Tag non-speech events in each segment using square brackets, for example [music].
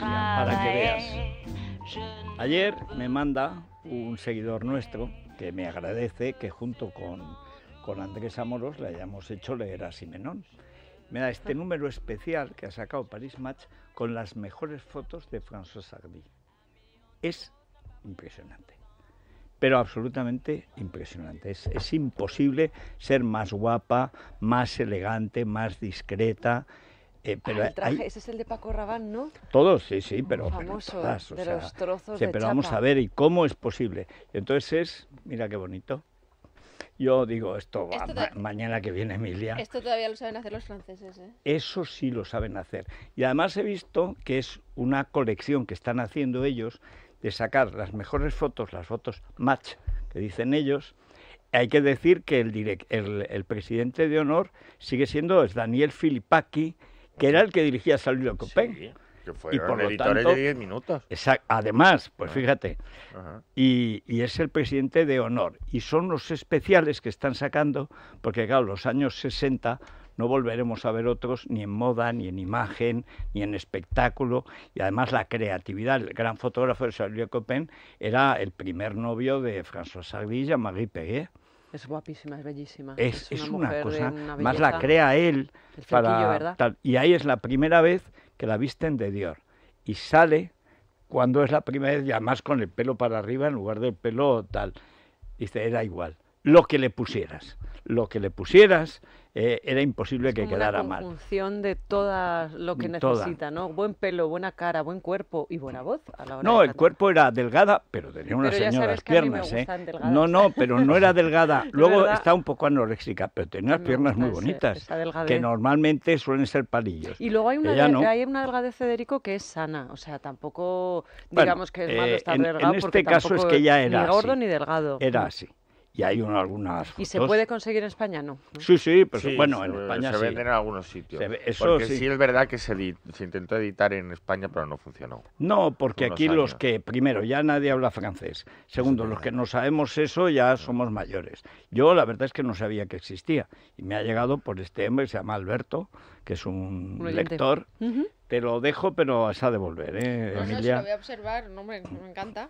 para que veas. Ayer me manda un seguidor nuestro que me agradece que junto con, Andrés Amoros le hayamos hecho leer a Simenón. Me da este número especial que ha sacado Paris Match con las mejores fotos de François Sardy. Es impresionante pero absolutamente impresionante. Es, es, imposible ser más guapa, más elegante, más discreta eh, ese es el de Paco Rabanne, ¿no? Todos, sí, sí, pero, Famoso, de los trozos sí, Pero vamos a ver, ¿y cómo es posible? Entonces, es, mira qué bonito. Yo digo, esto, mañana que viene Emilia. Esto todavía lo saben hacer los franceses, ¿eh? Eso sí lo saben hacer. Y además he visto que es una colección que están haciendo ellos de sacar las mejores fotos, las fotos match que dicen ellos, hay que decir que el, presidente de honor sigue siendo es Daniel Filipaki, que era el que dirigía Salud Copén. y por lo tanto, de 10 minutos. además, pues ah. fíjate, Y, es el presidente de honor. Y son los especiales que están sacando, porque claro, los años 60 no volveremos a ver otros ni en moda, ni en imagen, ni en espectáculo. Y además la creatividad. El gran fotógrafo de Salud Copén era el primer novio de François Sardy, Marie Perret. Es guapísima, es bellísima. Es, una, cosa, más la crea él. para, y ahí es la primera vez que la visten de Dior. Y sale cuando es la primera vez, ya más con el pelo para arriba en lugar del pelo tal. Dice, era igual, lo que le pusieras lo que le pusieras, eh, era imposible que quedara mal. en función de todo lo que necesita, ¿no? Buen pelo, buena cara, buen cuerpo y buena voz. A la hora no, el cuerpo era delgada, pero tenía unas señoras piernas, ¿eh? No, no, pero no era delgada. [laughs] Luego está un poco anoréxica, pero tenía unas piernas muy bonitas, que ¿eh? normalmente suelen ser palillos. Y luego hay una, de, hay una delgadez, Federico, que es sana, o sea, tampoco digamos que es malo eh, estar delgado. En, este caso es que ya era ni gordo ni delgado. Era mm. así y hay algunas ¿Y se puede conseguir en España? No. Sí, sí, pero bueno, en España se venden en algunos sitios. porque sí. es verdad que se, intentó editar en España, pero no funcionó. No, porque aquí los que, primero, ya nadie habla francés. Segundo, los que no sabemos eso ya somos mayores. Yo la verdad es que no sabía que existía y me ha llegado por este hombre que se llama Alberto, que es un lector. Te lo dejo, pero vas a devolver, ¿eh, Emilia? No, se lo voy a observar, no, me, encanta.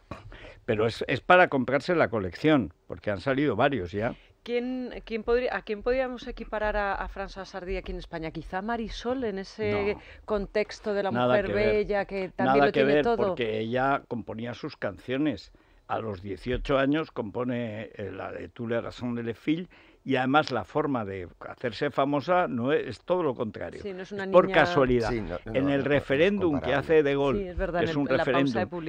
Pero es, es, para comprarse la colección, porque han salido varios ya. ¿Quién, quién podría, ¿A quién podríamos equiparar a, a François Sardí aquí en España? Quizá Marisol en ese contexto de la mujer que bella que también nada lo que tiene ver, todo. Porque ella componía sus canciones. A los 18 años compone eh, la de Tú le razón de Le Fille y además la forma de hacerse famosa no es, todo lo contrario. Por casualidad. en el referéndum que hace De Gaulle, es, un referéndum,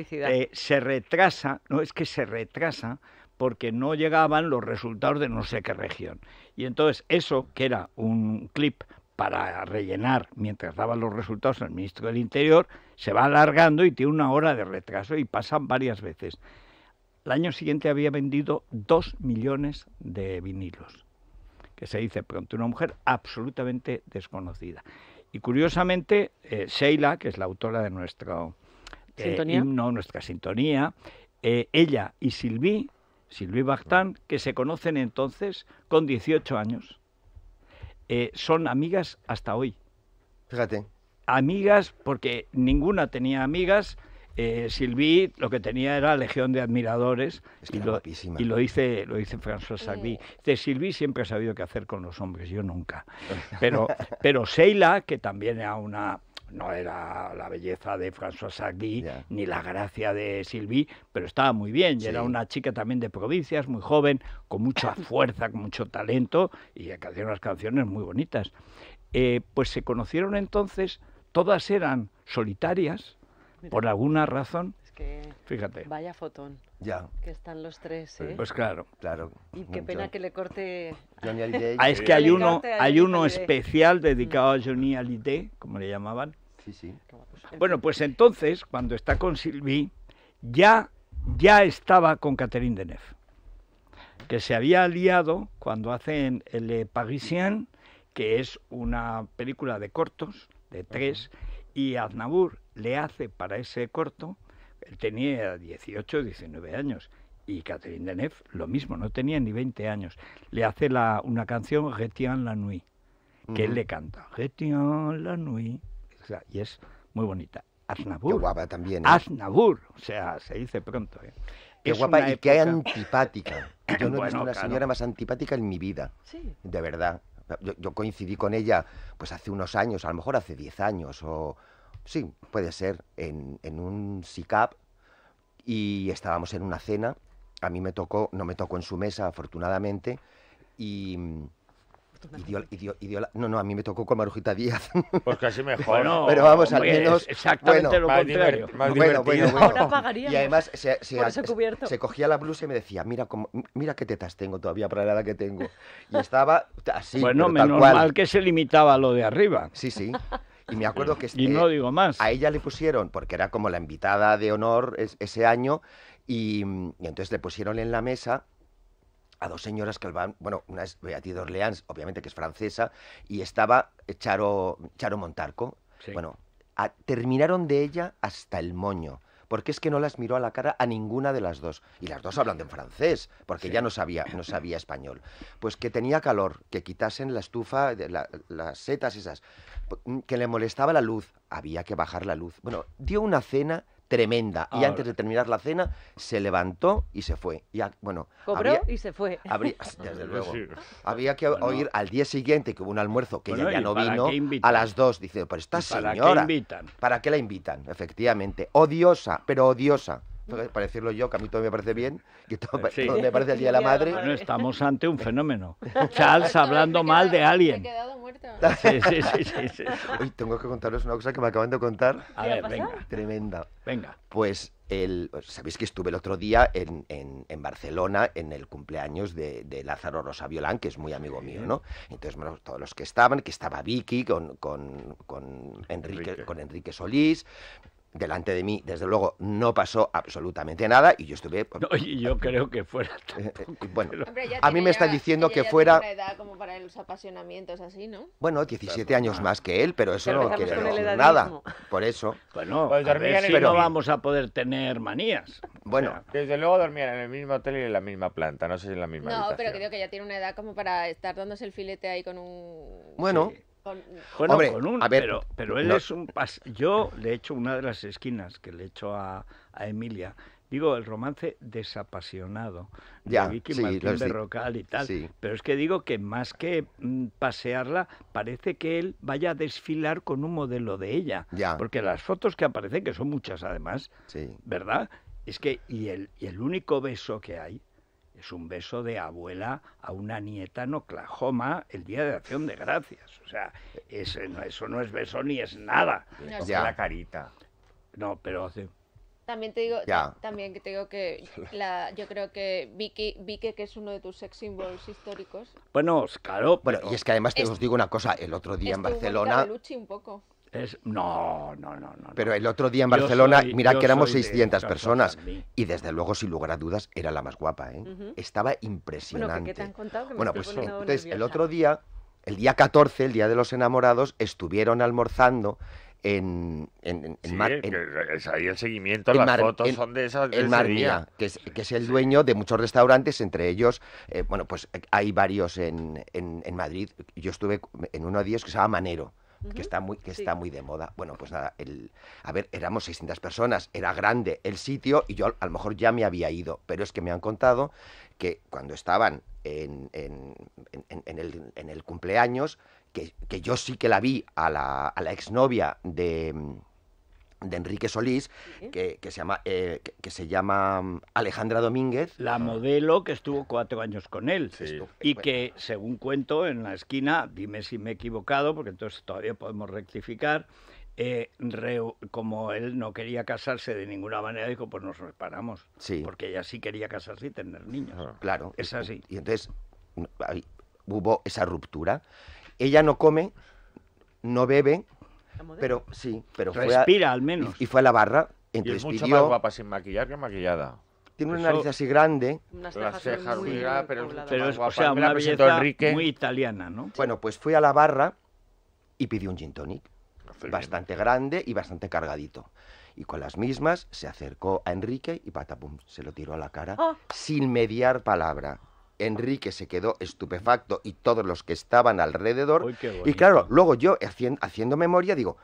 se retrasa, no es que se retrasa porque no llegaban los resultados de no sé qué región. Y entonces eso, que era un clip para rellenar mientras daban los resultados al ministro del Interior, se va alargando y tiene una hora de retraso y pasan varias veces. El año siguiente había vendido dos millones de vinilos que se dice pronto, una mujer absolutamente desconocida. Y curiosamente, eh, Sheila, que es la autora de nuestro eh, himno, nuestra sintonía, eh, ella y Silvi, Silvi Bactán, que se conocen entonces con 18 años, son amigas hasta hoy. Fíjate. Amigas porque ninguna tenía amigas eh, Silvi lo que tenía era legión de admiradores y lo, dice lo dice François Sagui. De Silvi siempre ha sabido qué hacer con los hombres, yo nunca. [laughs] Pero, pero que también era una no era la belleza de François Sagui ni la gracia de Sylvie, pero estaba muy bien. Y era una chica también de provincias, muy joven, con mucha [coughs] fuerza, con mucho talento y que hacía unas canciones muy bonitas. Eh, pues se conocieron entonces, todas eran solitarias, por alguna razón. fíjate. Vaya fotón. Ya. Que están los tres, ¿eh? Pues claro. Claro. Y qué pena que le corte. Ah, es que hay uno, hay uno especial dedicado a mm. Johnny Alité como le llamaban. Sí, sí. Bueno, pues entonces, cuando está con Silvi, ya, ya estaba con Catherine Deneuve, que se había aliado cuando hacen Le Parisien, que es una película de cortos, de tres, y Aznabur le hace para ese corto, él tenía 18, 19 años, y Catherine Deneuve lo mismo, no tenía ni 20 años, le hace la, una canción, Retien la nuit, que él le canta, Retien la nuit, y es muy bonita. Aznabur. Qué guapa también. ¿eh? o sea, se dice pronto. ¿eh? Qué guapa y qué antipática. [coughs] Yo no he visto una señora más antipática en mi vida. Sí. De verdad. Yo, coincidí con ella pues hace unos años, a lo mejor hace 10 años o, sí, puede ser, en, en un SICAP y estábamos en una cena. A mí me tocó, no me tocó en su mesa, afortunadamente, y... dio, No, no, a mí me tocó con Marujita Díaz. [laughs] Pues casi mejor. pero vamos, al menos... Exactamente lo contrario. bueno, bueno, Y además se, se, cogía la blusa y me decía, mira, mira qué tetas tengo todavía para la edad que tengo. Y estaba así, Bueno, menos mal que se limitaba lo de arriba. Sí, sí. [laughs] Y me acuerdo que... no este, digo A ella le pusieron, porque era como la invitada de honor ese año, y, entonces le pusieron en la mesa a dos señoras que van, bueno, una es Beatriz de Orleans, obviamente que es francesa, y estaba Charo, Charo Montarco. Bueno, terminaron de ella hasta el moño porque es que no las miró a la cara a ninguna de las dos. Y las dos hablan en francés, porque ya no sabía, no sabía español. Pues que tenía calor, que quitasen la estufa, las setas esas, que le molestaba la luz, había que bajar la luz. Bueno, dio una cena tremenda. Y antes de terminar la cena, se levantó y se fue. bueno, Cobró y se fue. [laughs] desde luego. Había que oír al día siguiente que hubo un almuerzo que ella ya no vino, a las dos. Dice, pero esta ¿para señora. invitan? ¿Para qué la invitan? Efectivamente. Odiosa, pero odiosa para decirlo yo, que a mí todo me parece bien, que todo, me parece el Día de la Madre. Bueno, estamos ante un fenómeno. [laughs] Charles hablando mal de alguien. Sí, sí, sí, [laughs] tengo que contaros una cosa que me acaban de contar. A ver, venga. Tremenda. Venga. Pues el, sabéis que estuve el otro día en, en, en Barcelona en el cumpleaños de, Lázaro Rosa Violán, que es muy amigo mío, ¿no? Entonces, todos los que estaban, que estaba Vicky con, con Enrique Solís, delante de mí, desde luego, no pasó absolutamente nada y yo estuve... Pues, no, yo creo que fuera... [laughs] Eh, eh, bueno, a mí me está diciendo que fuera... Una edad como para los apasionamientos así, ¿no? Bueno, 17 años más que él, pero eso no quiere decir nada. Por eso... Bueno, pues no vamos a poder tener manías. Bueno. desde luego dormían en el mismo hotel y en la misma planta, no sé si en la misma No, pero creo que ya tiene una edad como para estar dándose el filete ahí con un... Bueno, con... Bueno, pero, él es un... Yo le he hecho una de las esquinas que le he hecho a, Emilia. Digo, el romance desapasionado de de Rocal y tal. Pero es que digo que más que mm, pasearla, parece que él vaya a desfilar con un modelo de ella. Porque las fotos que aparecen, que son muchas además, ¿verdad? Es que, y el, y el único beso que hay, es un beso de abuela a una nieta en Oklahoma el día de Acción de Gracias. O sea, eso no es beso ni es nada. No, ya. la carita. No, pero hace... También te digo, también que te digo que la, yo creo que Vicky, Vicky, que es uno de tus sex symbols históricos. Bueno, claro, bueno, y es que además te os digo una cosa, el otro día en Barcelona no, no, no, no. Pero el otro día en Barcelona, mira que éramos 600 personas. Y desde luego, sin lugar a dudas, era la más guapa. ¿eh? Estaba impresionante. Bueno, pues entonces, pues, el otro día, el día 14, el día de los enamorados, estuvieron almorzando en, en, en es ahí el seguimiento, las fotos son de que es, el dueño de muchos restaurantes, entre ellos, eh, bueno, pues hay varios en, Madrid. Yo estuve en uno de ellos que se llama Manero que está muy, que está muy de moda. Bueno, pues nada, el, a ver, éramos 600 personas, era grande el sitio y yo a, lo mejor ya me había ido, pero es que me han contado que cuando estaban en, el, cumpleaños, que, yo sí que la vi a la, a la exnovia de de Enrique Solís, que, que se llama, eh, que, se llama mm, Alejandra Domínguez. La modelo que estuvo cuatro años con él. Y que, según cuento, en la esquina, dime si me he equivocado, porque entonces todavía podemos rectificar, eh, como él no quería casarse de ninguna manera, dijo, pues nos reparamos. Sí. Porque ella sí quería casarse y tener niños. Ah, claro. Es así. Y, entonces hubo esa ruptura. Ella no come, no bebe, pero sí, pero Respira, fue a, al menos. Y, fue a la barra. y es mucho más guapa sin maquillar que maquillada. Tiene una nariz así grande. cejas, muy, pero, es, o sea, una belleza muy italiana, ¿no? Bueno, pues fui a la barra y pidió un gin tonic. Ah, bastante grande y bastante cargadito. Y con las mismas se acercó a Enrique y patapum, se lo tiró a la cara ah. sin mediar palabra. Enrique se quedó estupefacto y todos los que estaban alrededor. y claro, luego yo haciendo, memoria digo,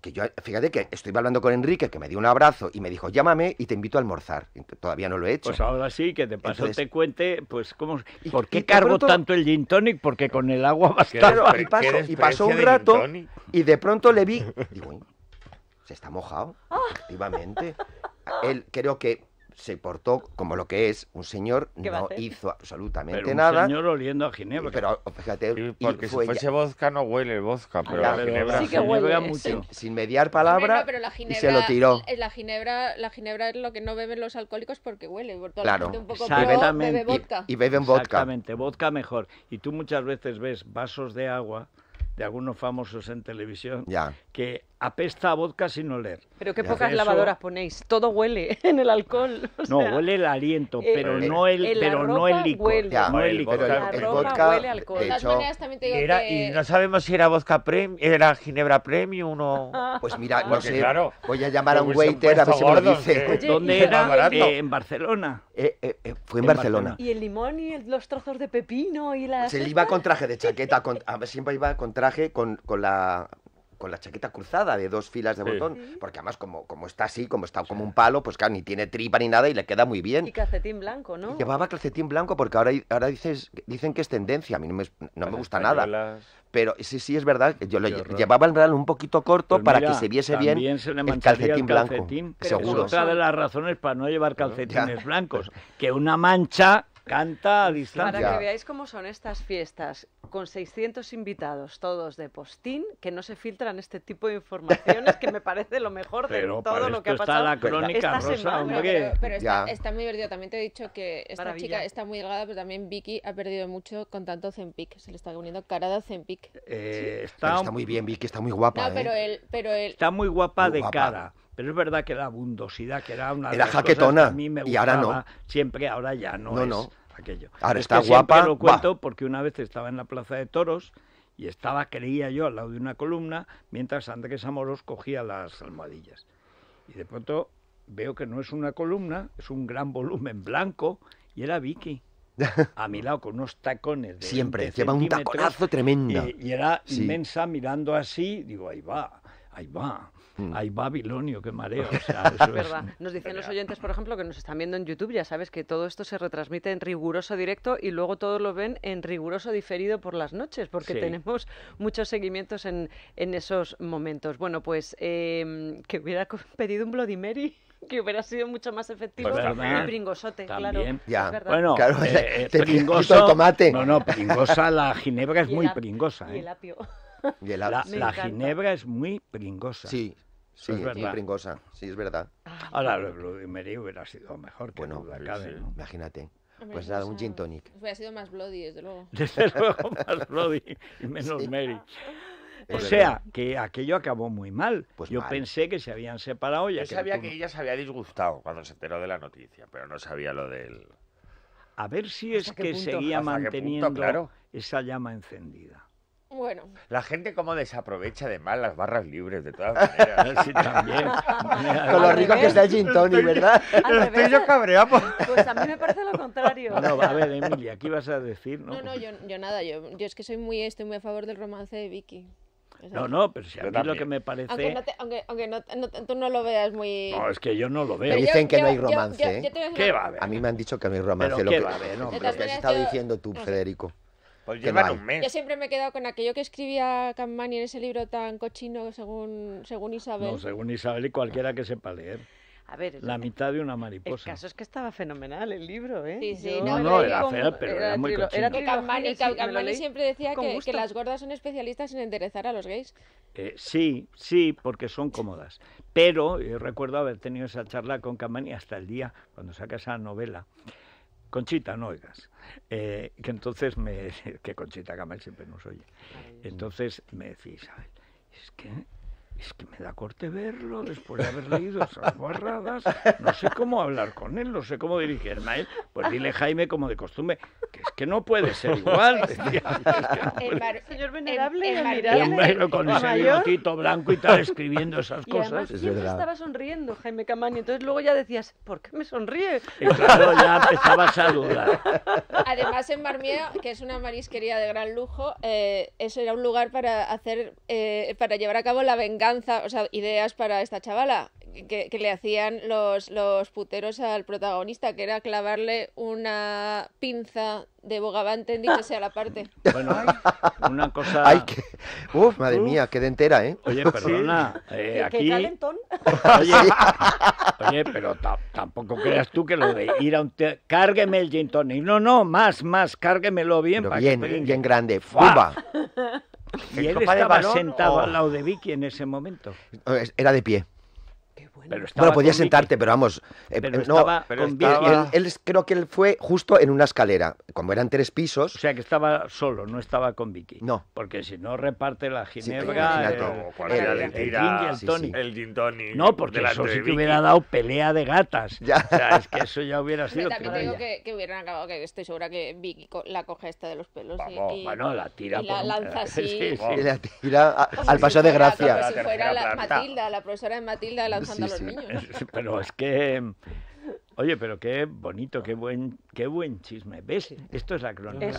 que yo, fíjate que estoy hablando con Enrique, que me dio un abrazo y me dijo, llámame y te invito a almorzar. Todavía no lo he hecho. Pues ahora sí, que te paso te cuente, pues, cómo, ¿por qué cargo tanto el gin tonic? Porque con el agua bastaba. y, pasó un rato y de pronto le vi, digo, se está mojado, ah. efectivamente. Él creo que se portó como lo que es un señor, no hizo absolutamente pero un nada. señor oliendo a Ginebra. Pero fíjate, porque si fuese vodka no huele vodka, pero la, Ginebra sí que huele mucho. Sin, mediar palabra y se lo tiró. Eh, la ginebra, la ginebra es lo que no beben los alcohólicos porque huele. claro. Gente un Exactamente. Y, beben vodka. Exactamente, vodka mejor. Y tú muchas veces ves vasos de agua de algunos famosos en televisión que apesta a vodka sin oler. Pero qué pocas lavadoras ponéis. Todo huele [laughs] en el alcohol. no, huele el aliento, eh, pero no el, pero no el licor. no la huele alcohol. también te y no sabemos si era vodka premium, era ginebra premium o [laughs] Pues mira, no sé. voy a llamar a un waiter a ver si me dice. ¿Dónde era? Eh, en Barcelona. Eh, fue en, Barcelona. Y el limón y los trozos de pepino y la pues Se le iba con traje de chaqueta, siempre iba con traje con, con la con la chaqueta cruzada de dos filas de botón, porque además como, como está así, como está como un palo, pues claro, ni tiene tripa ni nada y le queda muy bien. Y calcetín blanco, ¿no? llevaba calcetín blanco porque ahora, ahora dices, dicen que es tendencia, a mí no me, no me gusta nada. Pero sí, sí, es verdad, yo lo llevaba el real un poquito corto pues para que se viese bien el calcetín, blanco. Seguro. Es otra de las razones para no llevar calcetines blancos, que una mancha Canta a distancia. Para que veáis cómo son estas fiestas, con 600 invitados, todos de postín, que no se filtran este tipo de informaciones, que me parece lo mejor de todo lo que ha pasado. Está la crónica rosa, Pero, está, está, muy divertido. También te he dicho que esta chica está muy delgada, pero también Vicky ha perdido mucho con tanto Zempic. Se le está uniendo cara de Zempic. Eh, está, muy bien, Vicky, está muy guapa. pero, ¿eh? pero Está muy guapa de cara. Pero es verdad que la abundosidad, que era una. de jaquetona. que mí me y ahora no. Siempre, ahora ya no. No, es no. Aquello. Ahora está guapa. Siempre lo cuento porque una vez estaba en la Plaza de Toros y estaba, creía yo, al lado de una columna, mientras Andrés Amorós cogía las almohadillas. Y de pronto veo que no es una columna, es un gran volumen blanco y era Vicky [laughs] a mi lado con unos tacones. De Siempre, lleva un taconazo tremendo. Y, era inmensa mirando así, digo, ahí va, ahí va. Mm. Hay Babilonio, qué mareo. [laughs] Es ¿verdad? Nos dicen los oyentes, por ejemplo, que nos están viendo en YouTube, ya sabes que todo esto se retransmite en riguroso directo y luego todos lo ven en riguroso diferido por las noches, porque tenemos muchos seguimientos en, esos momentos. Bueno, pues em, que hubiera pedido un Bloody Mary que hubiera sido mucho más efectivo pues el pringosote, También. claro. Ya. Bueno, claro, eh, eh, tomate. No, no, pringosa la ginebra es muy pringosa. Y el ¿eh? apio. La, la, ginebra es muy pringosa. Sí, Sí, es muy pringosa, sí, es verdad. Ah. Ahora, de Bloody Mary hubiera sido mejor que bueno, Imagínate. Pues nada, un gin tonic. Pues hubiera sido más bloody, desde luego. [laughs] Desde luego más bloody y menos Mary. [laughs] O sea, que aquello acabó muy mal. Pues Yo pensé que se habían separado. Ya Yo sabía que ella se había disgustado cuando se enteró de la noticia, pero no sabía lo del... A ver si es que seguía manteniendo esa llama encendida. Bueno. La gente como desaprovecha de mal las barras libres, de todas maneras. sí, también. [laughs] Con lo rico que está el gin tonic, ¿verdad? [laughs] estoy yo Pues a mí me parece lo contrario. No, a ver, Emilia, ¿qué ibas a decir? No, no, pues- yo, yo, nada. Yo, yo es que soy muy, estoy muy a favor del romance de Vicky. No, no, pero si a mí lo que me parece. Aunque, aunque, no, tú no lo veas muy. No, es que yo no lo veo. Me dicen que no hay romance. ¿eh? ¿Qué va a haber? A mí me han dicho que no hay romance. Lo que, va a No, lo que has estado diciendo tú, Federico. Pues Yo siempre me he quedado con aquello que escribía camani en ese libro tan cochino según, según Isabel. según Isabel y cualquiera que sepa leer. la mitad de una mariposa. El caso es que estaba fenomenal el libro, ¿eh? Sí, no, no, era feo, pero era, muy cochino. Era siempre decía que, las gordas son especialistas en enderezar a los gays. Eh, sí, sí, porque son cómodas. Pero eh, recuerdo haber tenido esa charla con camani hasta el día cuando saca esa novela. Conchita, no oigas. Eh, que entonces me. [laughs] que Conchita Gamal siempre nos oye. Entonces me a ver, es que es que me da corte verlo después de haber leído esas guarradas. No sé cómo hablar con él, no sé cómo dirigirme a él. Pues dile, Jaime, como de costumbre, que es que no puede ser igual. el Señor Venerable, Con ese bigotito blanco y tal, [laughs] escribiendo esas y cosas. Además, estaba sonriendo Jaime Camani, entonces luego ya decías, ¿por qué me sonríe? Y claro, ya empezabas a dudar. Además, en Marmier, que es una marisquería de gran lujo, eh, eso era un lugar para hacer, eh, para llevar a cabo la venganza o sea, ideas para esta chavala que, que le hacían los, los, puteros al protagonista, que era clavarle una pinza de bogavante en dichosa [laughs] a la parte. Bueno, una cosa... Ay, que... Uf, madre mía, quedé entera, ¿eh? Oye, perdona, eh, aquí... [laughs] Oye, pero tampoco creas tú que lo de ir a un... Cárgueme el gin No, no, más, más, cárguemelo bien. bien, bien grande. ¡Fuba! ¿Y él estaba sentado al lado de Vicky en ese momento? Era de pie bueno, podías sentarte, pero vamos. Eh, eh, no, estaba con él, creo que él fue justo en una escalera. Como eran tres pisos. O sea que estaba solo, no estaba con Vicky. No. Porque si no reparte la ginebra. el, gin toni. No, porque eso sí que hubiera dado pelea de gatas. Ya. es que eso ya hubiera [laughs] sido. Pero también digo que, hubieran acabado, que estoy segura que Vicky la coge esta de los pelos. Vamos, [laughs] y, la tira. la lanza así. Y la tira al paso de gracia. Como si fuera la, Matilda, la profesora de Matilda lanzando los [laughs] Pero es que... Oye, pero qué bonito, qué buen, qué buen chisme. ¿Ves? Esto es la crónica.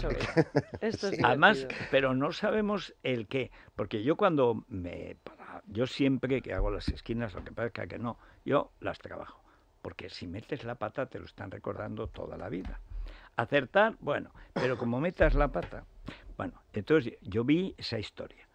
Eso [laughs] Además, pero no sabemos el qué. Porque yo cuando me... yo siempre que hago las esquinas, lo que parezca que no, yo las trabajo. Porque si metes la pata te lo están recordando toda la vida. Acertar, bueno, pero como metas la pata. Bueno, entonces yo vi esa historia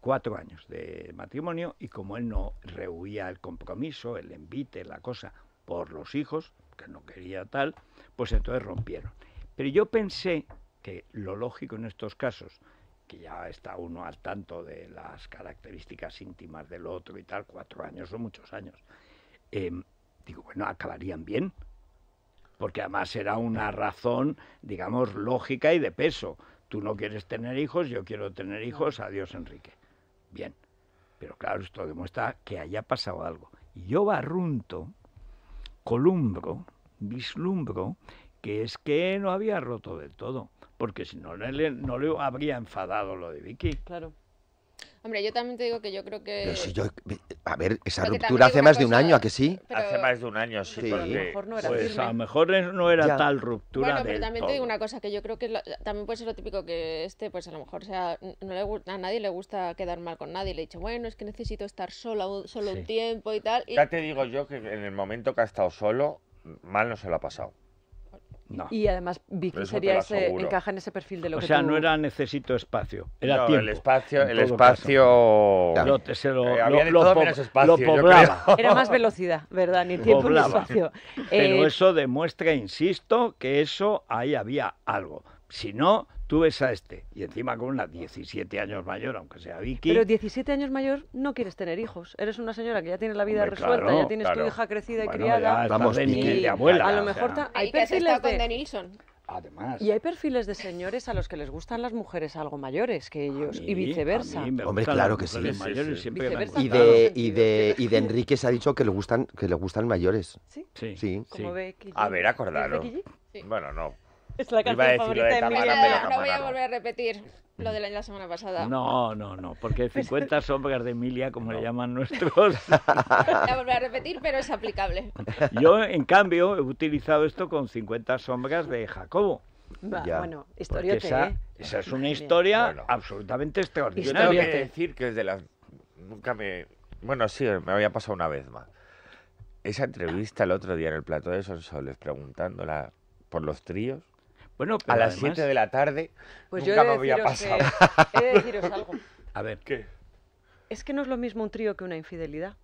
cuatro años de matrimonio y como él no rehuía el compromiso, el envite, la cosa por los hijos, que no quería tal, pues entonces rompieron. Pero yo pensé que lo lógico en estos casos, que ya está uno al tanto de las características íntimas del otro y tal, cuatro años o muchos años, em, digo, bueno, acabarían bien, porque además era una razón, digamos, lógica y de peso. Tú no quieres tener hijos, yo quiero tener hijos, adiós Enrique. Bien, pero claro, esto demuestra que haya pasado algo. Y yo barrunto, columbro, vislumbro, que es que no había roto del todo, porque si no, no le, no le habría enfadado lo de Vicky. Claro. Hombre, yo también te digo que yo creo que... A ver, esa ruptura hace más de un año, ¿a que sí? Hace más de un año, sí. A lo mejor no era pues a lo mejor no era tal ruptura. Bueno, pero también te digo una cosa, que yo creo que también puede ser lo típico que este, pues a lo mejor sea... No le a nadie le gusta quedar mal con nadie. Le he dicho, bueno, es que necesito estar sola solo un tiempo y tal. Ya te digo yo que en el momento que ha estado solo, mal no se lo ha pasado. Y además Vicky sería ese, encaja en ese perfil de lo que o sea, no era necesito espacio, era tiempo. El espacio, el eh, espacio. Lo, lo, lo, lo poblaba. [laughs] Era más velocidad, ¿verdad? Ni tiempo ni espacio. Pero eh, eso demuestra, insisto, que eso ahí había algo. Si no, tú ves a este, y encima con una 17 años mayor, aunque sea Vicky. Pero 17 años mayor no quieres tener hijos. Eres una señora que ya tiene la vida resuelta, ya tienes tu hija crecida y criada. Vamos, de, y abuela. A lo mejor hay perfiles de... Además. Y hay perfiles de señores a los que les gustan las mujeres algo mayores que ellos y viceversa. Hombre, claro que sí. Y, de, y, de, y de Enrique se ha dicho que le gustan que le gustan mayores. Sí. Sí. Como A ver, acordaros. Bueno, no. Es la no, voy a volver a repetir lo de la, semana pasada. No, no, no, porque 50 pues- sombras de Emilia, como le llaman nuestros. La [laughs] voy a repetir, pero es aplicable. Yo, en cambio, he utilizado esto con 50 sombras de Jacobo. bueno, historia esa, ¿eh? esa, es una historia absolutamente extraordinaria. Yo tengo que decir que desde las... Nunca me... Bueno, sí, me había pasado una vez más. Esa entrevista el otro día en el plato de Sonsoles, preguntándola por los tríos, bueno, pero a las 7 de la tarde pues nunca yo me había pasado. Que, he de deciros [laughs] algo. A ver. ¿Qué? Es que no es lo mismo un trío que una infidelidad.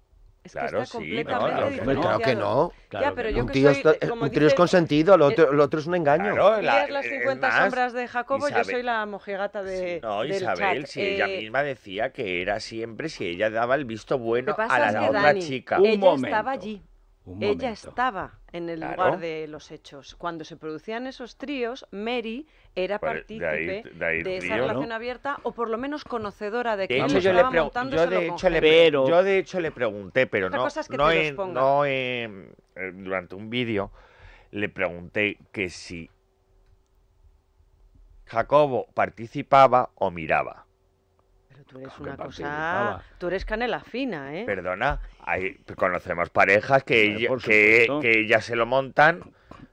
Es que claro, está sí, completamente no, claro, que no. Claro ya, pero que Yo un, tío que soy, está, un trío dice, es consentido, lo otro, lo otro, es un eh, engaño. Claro, la, las 50 eh, más, sombras de Jacobo, Isabel, yo soy la mojigata de. Sí, no, del Isabel, chat. si eh, ella misma decía que era siempre si ella daba el visto bueno a la, otra chica. Un ella momento, estaba allí. Un ella estaba en el lugar de los hechos. Cuando se producían esos tríos, Mary era pues, partícipe de, esa relación abierta o por lo menos conocedora de que él estaba montando yo de, hecho le yo de hecho le pregunté, pero no, durante un vídeo le pregunté que si Jacobo participaba o miraba es una cosa. Tú eres canela fina, ¿eh? Perdona, ahí conocemos parejas que, ya se lo montan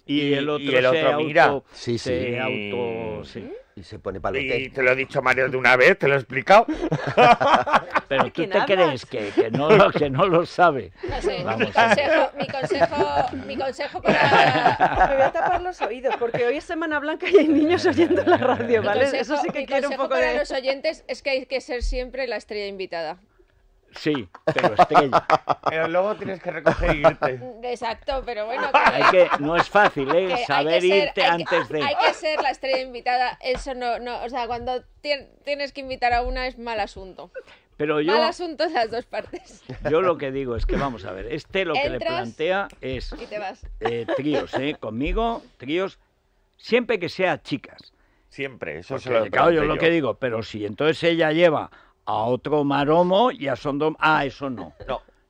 y, el otro, mira. Auto, sí, auto, sí. Y se pone palote. Y te lo he dicho, Mario, de una vez, te lo he explicado. [laughs] Pero tú te crees que, que, no, que no lo sabe. No sé, mi, consejo, mi, consejo, mi consejo para... Me voy a tapar los oídos, porque hoy es Semana Blanca y hay niños oyendo la radio, ¿vale? Eso sí que quiero un poco para los oyentes es que hay que ser siempre la estrella invitada. Sí, pero estrella. [laughs] Pero luego tienes que recoger y irte. Exacto, pero bueno. [laughs] no es fácil, ¿eh? Saber irte antes de. Hay que ser la estrella invitada. Eso no, no. O sea, cuando tienes que invitar a una es mal asunto. Pero yo, Mal asunto de las dos partes. [laughs] Yo lo que digo es que vamos a ver, este lo que le plantea es y te vas. Eh, tríos, ¿eh? Conmigo, tríos, siempre que sea chicas. Siempre, eso es lo yo, yo lo que digo, pero si entonces ella lleva a otro maromo y a Sondom. Ah, eso no.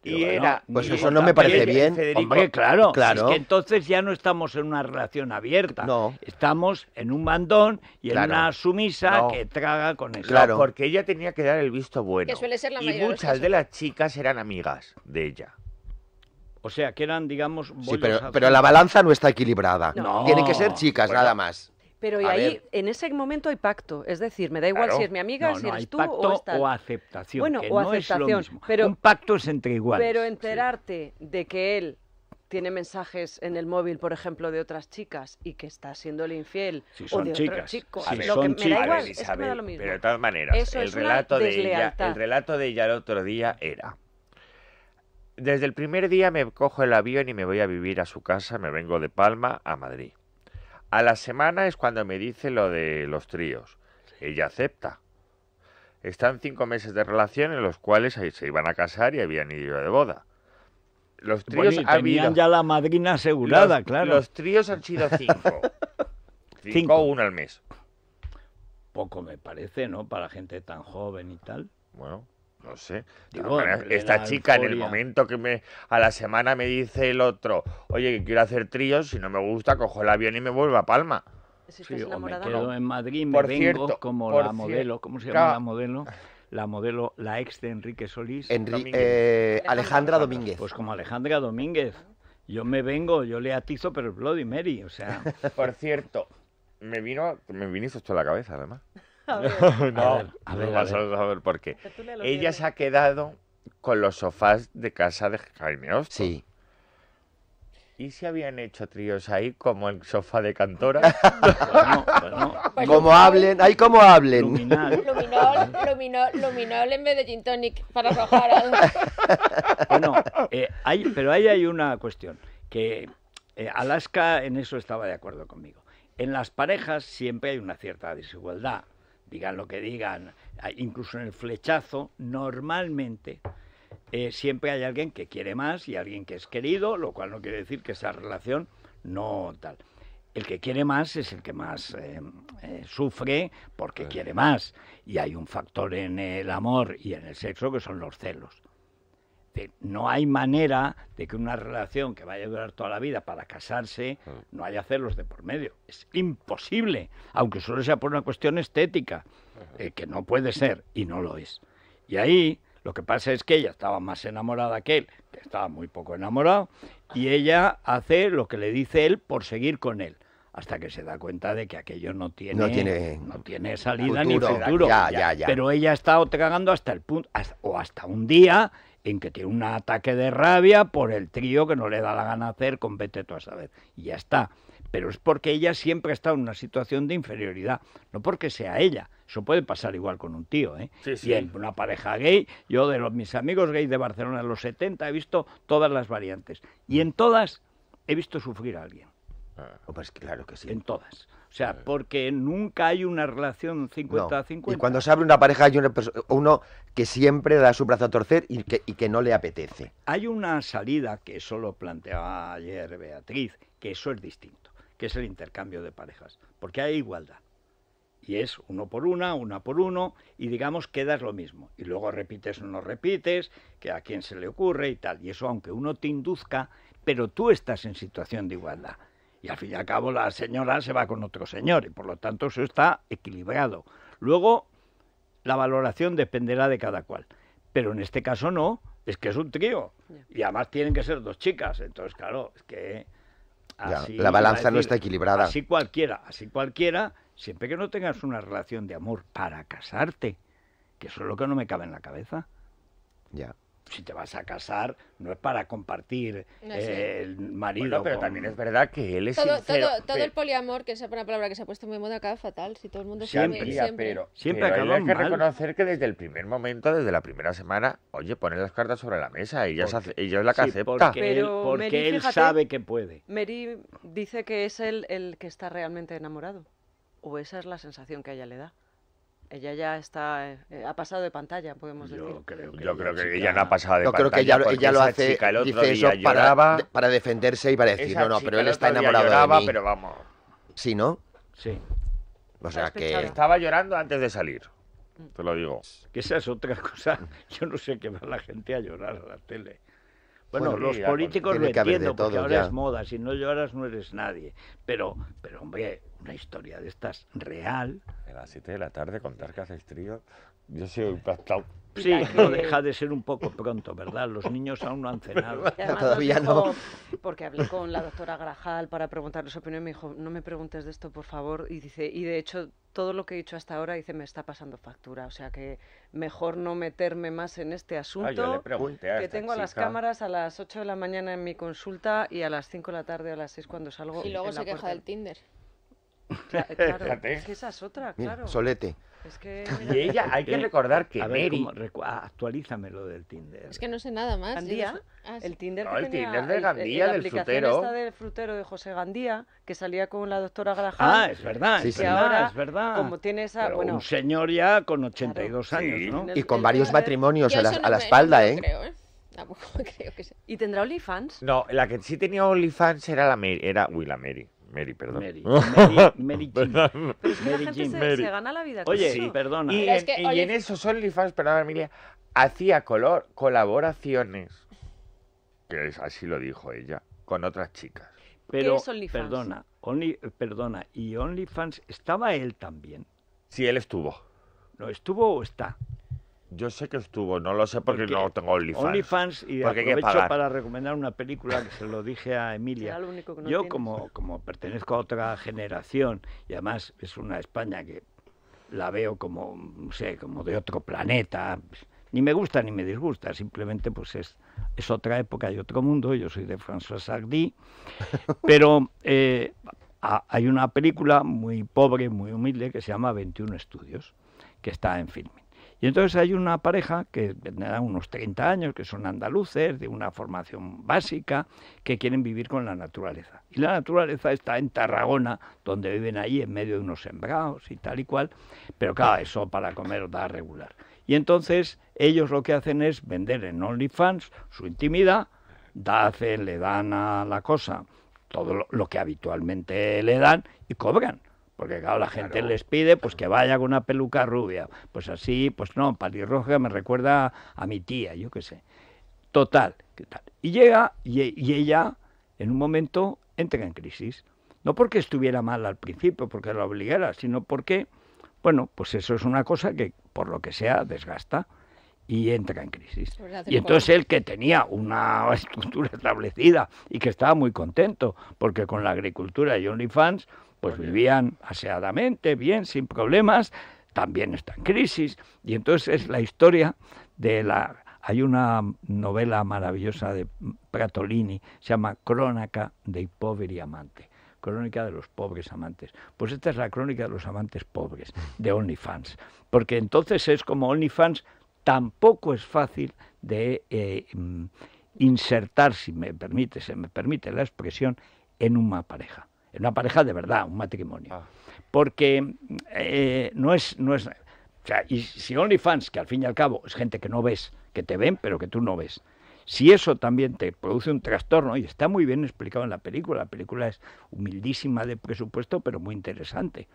y era, pues eso no me parece bien. Hombre, claro. Es que entonces ya no estamos en una relación abierta. No. Estamos en un bandón y en una sumisa que traga con eso. Claro. Porque ella tenía que dar el visto bueno. y muchas de, las chicas eran amigas de ella. O sea, que eran, digamos... Sí, pero, pero, la balanza no está equilibrada. No. Tienen que ser chicas, nada más. Pero y ahí, en ese momento hay pacto. Es decir, me da igual si es mi amiga, si eres tú pacto o o aceptación. Bueno, que o no Es lo Un pacto es entre iguales. Pero enterarte de que él tiene mensajes en el móvil, por ejemplo, de otras chicas y que está siendo infiel o de chicas, otro chico, si son que me da igual, Pero de todas maneras, el relato de ella, el relato de ella el otro día era desde el primer día me cojo el avión y me voy a vivir a su casa, me vengo de Palma a Madrid. A la semana es cuando me dice lo de los tríos. Ella acepta. Están cinco meses de relación en los cuales se iban a casar y habían ido de boda. Los tríos habían. ya la madrina asegurada, claro. Los tríos han sido cinco. [laughs] cinco, o uno al mes. Poco me parece, ¿no? Para gente tan joven y tal. Bueno, no sé. esta chica en el momento que me a la semana me dice el otro, oye, que quiero hacer tríos, si no me gusta, cojo el avión y me vuelvo a Palma. me quedo en Madrid, me vengo como la modelo, ¿cómo se llama la modelo? La modelo, la ex de Enrique Solís. Eh, Alejandra Domínguez. Pues como Alejandra Domínguez. Yo me vengo, yo le atizo, pero Bloody Mary, o sea. [laughs] por cierto, me vino, me vino esto a la cabeza, además. A [laughs] a ver, por qué. Ella se ha quedado con los sofás de casa de Jaime Sí. ¿Y si habían hecho tríos ahí, como el sofá de Cantora? [laughs] Pues como hablen, ahí como hablen. Luminol, en vez de gin tonic para rojar [laughs] Bueno, eh, pero ahí hay una cuestión, que eh, Alaska en eso estaba de acuerdo conmigo. En las parejas siempre hay una cierta desigualdad digan lo que digan, incluso en el flechazo, normalmente eh, siempre hay alguien que quiere más y alguien que es querido, lo cual no quiere decir que esa relación no tal. El que quiere más es el que más eh, eh, sufre porque quiere más. Y hay un factor en el amor y en el sexo que son los celos no hay manera de que una relación que vaya a durar toda la vida para casarse ah. no haya celos de por medio. Es imposible, aunque solo sea por una cuestión estética, eh, que no puede ser y no lo es. Y ahí lo que pasa es que ella estaba más enamorada que él, que estaba muy poco enamorado, y ella hace lo que le dice él por seguir con él hasta que se da cuenta de que aquello no tiene, no tiene, salida ni futuro. Pero ella está cagando hasta el punto, o hasta un día en que tiene un ataque de rabia por el trío que no le da la gana hacer con vete tú a saber. Y ya está. Pero es porque ella siempre ha estado en una situación de inferioridad, no porque sea ella. Eso puede pasar igual con un tío, ¿eh? Sí, Y en una pareja gay, yo de los, mis amigos gays de Barcelona en los 70 he visto todas las variantes. Y en todas he visto sufrir a alguien. pues claro que sí. En todas. O sea, eh. porque nunca hay una relación 50-50. Y cuando se abre una pareja hay uno que siempre da su brazo a torcer y que, y que no le apetece. Hay una salida que solo planteaba ayer Beatriz, que eso es distinto, que es el intercambio de parejas, porque hay igualdad. Y es uno por una, una por uno, y digamos quedas lo mismo. Y luego repites o no repites, que a quién se le ocurre y tal. Y eso aunque uno te induzca, pero tú estás en situación de igualdad. Y al fin y al cabo la señora se va con otro señor y por lo tanto eso está equilibrado. Luego la valoración dependerá de cada cual. Pero en este caso no, es que es un trío. Y además tienen que ser dos chicas. Entonces, claro, es que... la balanza no está equilibrada. Así cualquiera, así cualquiera, siempre que no tengas una relación de amor para casarte, que eso es lo que no me cabe en la cabeza. Ya si te vas a casar, no es para compartir eh, el marido. pero también es verdad que él es todo, sincero. Todo, el poliamor, que es una palabra que se ha puesto muy moda, es fatal. Si todo el mundo siempre, sabe, siempre. siempre pero hay que reconocer que desde el primer momento, desde la primera semana, oye, poner las cartas sobre la mesa. y porque, ella es la que Porque, él, sabe que puede. Mary dice que es él el que está realmente enamorado. O esa es la sensación que ella le da ella ya está, eh, eh, ha pasado de pantalla, podemos decir. Creo yo creo que ella no ha pasado de pantalla. Yo creo que ella, lo hace, el otro dice día para, defenderse y para decir, no, no, pero él está enamorado de mí. pero vamos. ¿Sí, no? Sí. O sea que... Estaba llorando antes de salir. Te lo digo. Que esa es otra cosa. [laughs] Yo no sé qué va la gente a llorar a la tele. Bueno, los políticos lo entiendo, porque ahora es moda, si no lloras no eres nadie. Pero, pero hombre, una historia de estas real. A las 7 de la tarde contar que haces trío, yo soy impactado. Sí, no eh. deja de ser un poco pronto, ¿verdad? Los niños aún no han [laughs] cenado. Todavía no. Porque hablé con la doctora Grajal para preguntarle su opinión y me dijo, no me preguntes de esto, por favor. Y dice, y de hecho, todo lo que he dicho hasta ahora, dice, me está pasando factura. O sea que mejor no meterme más en este ah, asunto. que tengo las cámaras a las 8 de la mañana en mi consulta y a las 5 de la tarde o a las 6 cuando salgo. Y luego se queja del Tinder. [laughs] es que esa es otra, claro. Solete. [laughs] Y ella, hay que eh, recordar que a ver, ah, actualízame lo del Tinder. Es que no sé nada más. ¿eh? Ah, el Tinder el Tinder de Gandía, el, el, del frutero. Esta del frutero de José Gandía, que salía con la doctora Grajal. Ah, es verdad, sí, es, verdad es Como tiene un señor ya con 82 años, Y con varios matrimonios a la, espalda, ¿eh? ¿eh? Tampoco [laughs] creo que sea. ¿Y tendrá OnlyFans? No, la que sí tenía OnlyFans era la era, uy, la Mary, Mary, perdón. Mary. [laughs] Mary, Mary Jim. Mary Se, gana la vida. Oye, sí, perdona. Y, en, ¿eh? es que, y esos OnlyFans, perdona, Emilia, hacía color, colaboraciones, que es, así lo dijo ella, con otras chicas. Pero, ¿Qué es perdona, only, perdona, ¿y OnlyFans estaba él también? Sí, él estuvo. ¿No estuvo o está? Yo sé que estuvo, no lo sé porque, no tengo OnlyFans. OnlyFans y de aprovecho para recomendar una película que se lo dije a Emilia. Yo como, como pertenezco a otra generación y además es una España que la veo como, sé, como de otro planeta. Ni me gusta ni me disgusta, simplemente pues es, es otra época y otro mundo. Yo soy de François Sardy, [laughs] pero eh, hay una película muy pobre, muy humilde que se llama 21 Estudios, que está en filme. Y entonces hay una pareja que tendrá unos 30 años, que son andaluces, de una formación básica, que quieren vivir con la naturaleza. Y la naturaleza está en Tarragona, donde viven ahí en medio de unos sembrados y tal y cual, pero claro, eso para comer da regular. Y entonces ellos lo que hacen es vender en OnlyFans su intimidad, hacen, le dan a la cosa todo lo que habitualmente le dan y cobran. Porque claro, la gente les pide pues que vaya con una peluca rubia. Pues así, pues no, Roja me recuerda a mi tía, yo qué sé. Total. ¿qué tal? Y llega y, y ella en un momento entra en crisis. No porque estuviera mal al principio, porque la obligara, sino porque, bueno, pues eso es una cosa que por lo que sea desgasta y entra en crisis. Y entonces él que tenía una [laughs] estructura establecida y que estaba muy contento, porque con la agricultura y OnlyFans, pues vivían aseadamente, bien, sin problemas, también está en crisis. Y entonces es la historia de la... Hay una novela maravillosa de Pratolini, se llama Crónica de pobre y amante. Crónica de los pobres amantes. Pues esta es la crónica de los amantes pobres, de OnlyFans. Porque entonces es como OnlyFans tampoco es fácil de eh, mm, insertar, si me permite, se me permite la expresión, en una pareja. Una pareja de verdad, un matrimonio. Ah. Porque eh, no, es, no es. O sea, y si OnlyFans, que al fin y al cabo es gente que no ves, que te ven, pero que tú no ves. Si eso también te produce un trastorno, y está muy bien explicado en la película, la película es humildísima de presupuesto, pero muy interesante.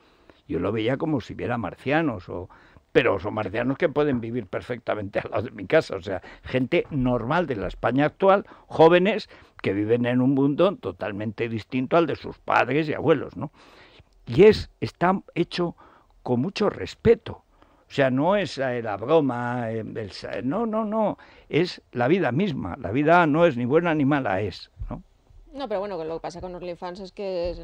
Yo lo veía como si viera marcianos o pero son marcianos que pueden vivir perfectamente [laughs] al lado de mi casa, o sea, gente normal de la España actual, jóvenes que viven en un mundo totalmente distinto al de sus padres y abuelos, ¿no? Y es, está hecho con mucho respeto. O sea, no es eh, la broma, eh, no, no, no, es la vida misma. La vida no es ni buena ni mala, es, ¿no? No, pero bueno, lo que pasa con OnlyFans es que,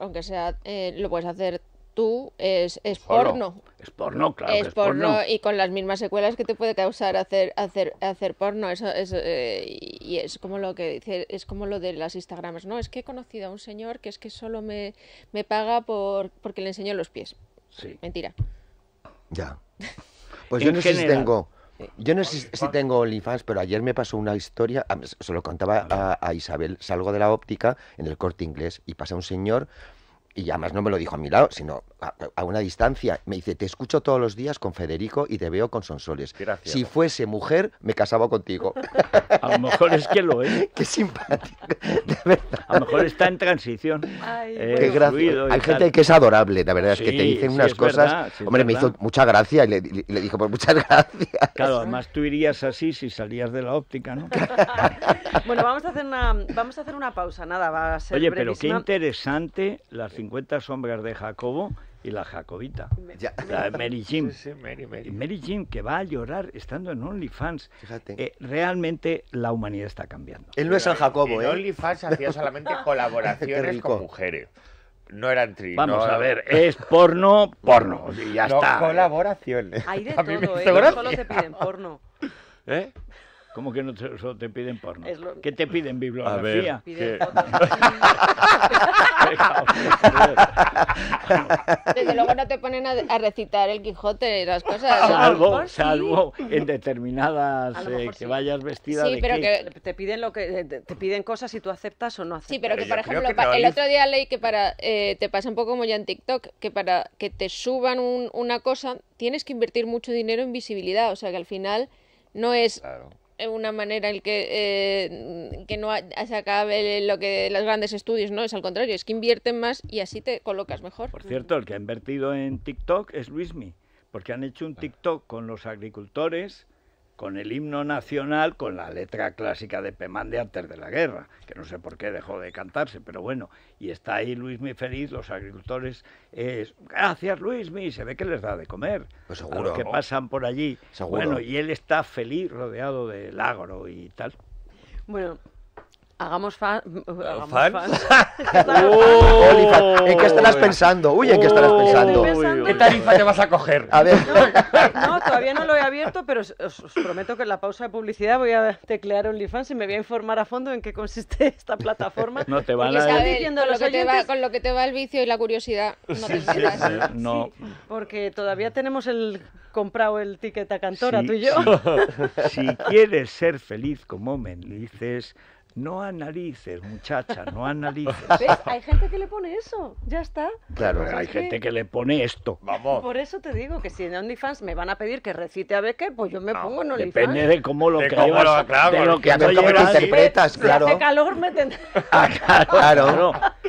aunque sea, eh, lo puedes hacer tú es, es porno. Es porno, claro. Es, porno, y con las mismas secuelas que te puede causar hacer hacer hacer porno. Eh, y es como lo que dice, es como lo de las Instagrams. No, es que he conocido a un señor que es que solo me, paga por porque le enseño los pies. Mentira. Ya. Pues yo no sé si tengo. Yo no si tengo OnlyFans, pero ayer me pasó una historia, ah, se lo contaba a, a, Isabel, salgo de la óptica en el corte inglés y pasa un señor y además no me lo dijo a mi lado, sino a, una distancia. Me dice, te escucho todos los días con Federico y te veo con Sonsoles. Si fuese mujer, me casaba contigo. [laughs] A lo mejor es que lo es. [laughs] Qué simpático, de verdad. A lo mejor está en transición. Eh, qué gracioso. Hay gente que es adorable, la verdad, es que te dicen unas cosas. Hombre, me hizo mucha gracia y le, dijo dije, pues muchas gracias. Claro, además tú irías así si salías de la óptica, ¿no? bueno, vamos a hacer una, vamos a hacer una pausa, nada, va a ser Oye, pero qué interesante las 50 sombras de Jacobo y la Jacobita. La de Mary Jim. Mary, Jim, que va a llorar estando en OnlyFans. Fíjate. Eh, realmente la humanidad está cambiando. Él no es San Jacobo, ¿eh? OnlyFans hacía solamente [laughs] colaboraciones con mujeres. No eran tri. Vamos a ver, es porno, porno. Y ya no está. ¿eh? Colaboraciones. Hay de [laughs] todo, ¿eh? solo te piden porno. ¿Eh? ¿Cómo que no te, piden porno? Que ¿Qué te piden bibliografía? [laughs] Desde luego no te ponen a, recitar el Quijote y las cosas. Salvo, en determinadas eh, que vayas vestida pero que te piden lo que eh, te, piden cosas y tú aceptas o no aceptas. Sí, pero que por ejemplo el otro día leí que para eh, te pasa un poco como ya en TikTok que para que te suban una cosa tienes que invertir mucho dinero en visibilidad, o sea que al final no es eh, una manera el que, eh, que no se acabe lo que los grandes estudios, no, es al contrario, es que invierten más y así te colocas mejor. Por cierto, el que ha invertido en TikTok es Luismi, porque han hecho un TikTok con los agricultores con el himno nacional, con la letra clásica de Pemán de antes de la guerra, que no sé por qué dejó de cantarse, pero bueno, y está ahí Luis Mi feliz, los agricultores, gracias Luis Mi, se ve que les da de comer, pues seguro, los que pasan por allí, bueno, y él está feliz rodeado del agro y tal. Bueno, Hagamos, fan... [laughs] Hagamos fans. [laughs] ¿En qué estarás pensando? Uy, ¿en qué estarás pensando? ¿Qué tarifa te vas a coger? A ver. No, todavía no lo he abierto, pero os, prometo que en la pausa de publicidad voy a teclear OnlyFans y me voy a informar a fondo en qué consiste [laughs] esta plataforma. No te van a ver. Con, lo que te va, con lo que te va el vicio y la curiosidad. No, te sí, porque todavía tenemos el comprado el ticket a Cantora, tú y yo. si quieres ser feliz como me dices no analices, muchacha, no analices. ¿Ves? Hay gente que le pone eso, ya está. Claro, hay gente que... le pone esto. Vamos. Por eso te digo que si en OnlyFans me van a pedir que recite a Becker, pues yo me no, pongo en OnlyFans. Depende de cómo lo que lo, claro, de lo que, que interpretas, claro. hace calor me tendré... [laughs] Ah, claro,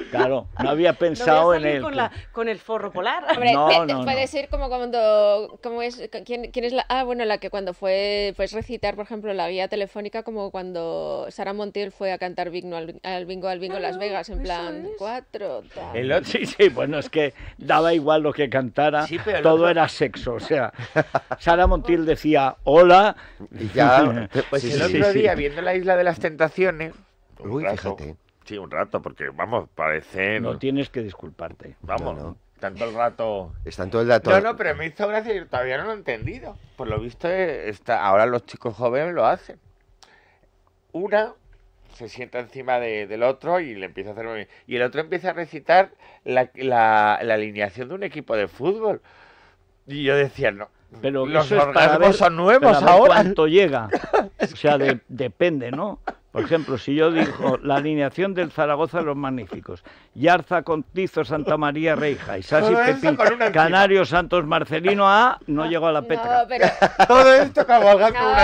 claro, No había pensado en él. Con, el forro polar. [laughs] Hombre, no, puede ser como cuando... Como es, ¿quién, ¿Quién es la...? Ah, bueno, la que cuando fue... Pues recitar, por ejemplo, la vía telefónica como cuando Sara Montiel fue a cantar bingo al, bingo al bingo ah, Las Vegas, en plan cuatro. sí, sí, bueno, es que daba igual lo que cantara, todo era sexo. O sea, Sara Montiel decía hola. Y ya, [laughs] pues, pues el otro día, viendo la isla de las tentaciones. Uy, fíjate. Sí, un rato, porque vamos, parece. No tienes que disculparte. Vamos. Tanto el rato. Están todo el dato No, no, pero me hizo gracia y todavía no lo he entendido. Por lo visto, eh, está... ahora los chicos jóvenes lo hacen. Una se sienta encima de, del otro y le empieza a hacer y el otro empieza a recitar la, la, alineación de un equipo de fútbol y yo decía no pero los eso son nuevos ahora cuánto llega [laughs] o sea depende no por ejemplo, si yo digo la alineación del Zaragoza de los Magníficos, Yarza, Contizo, Santa María, Reija, Isasi, Pepín, Canario, Santos, Marcelino A, no ah, llegó a la petra. No, pero... [laughs] Todo esto cabalgando. no,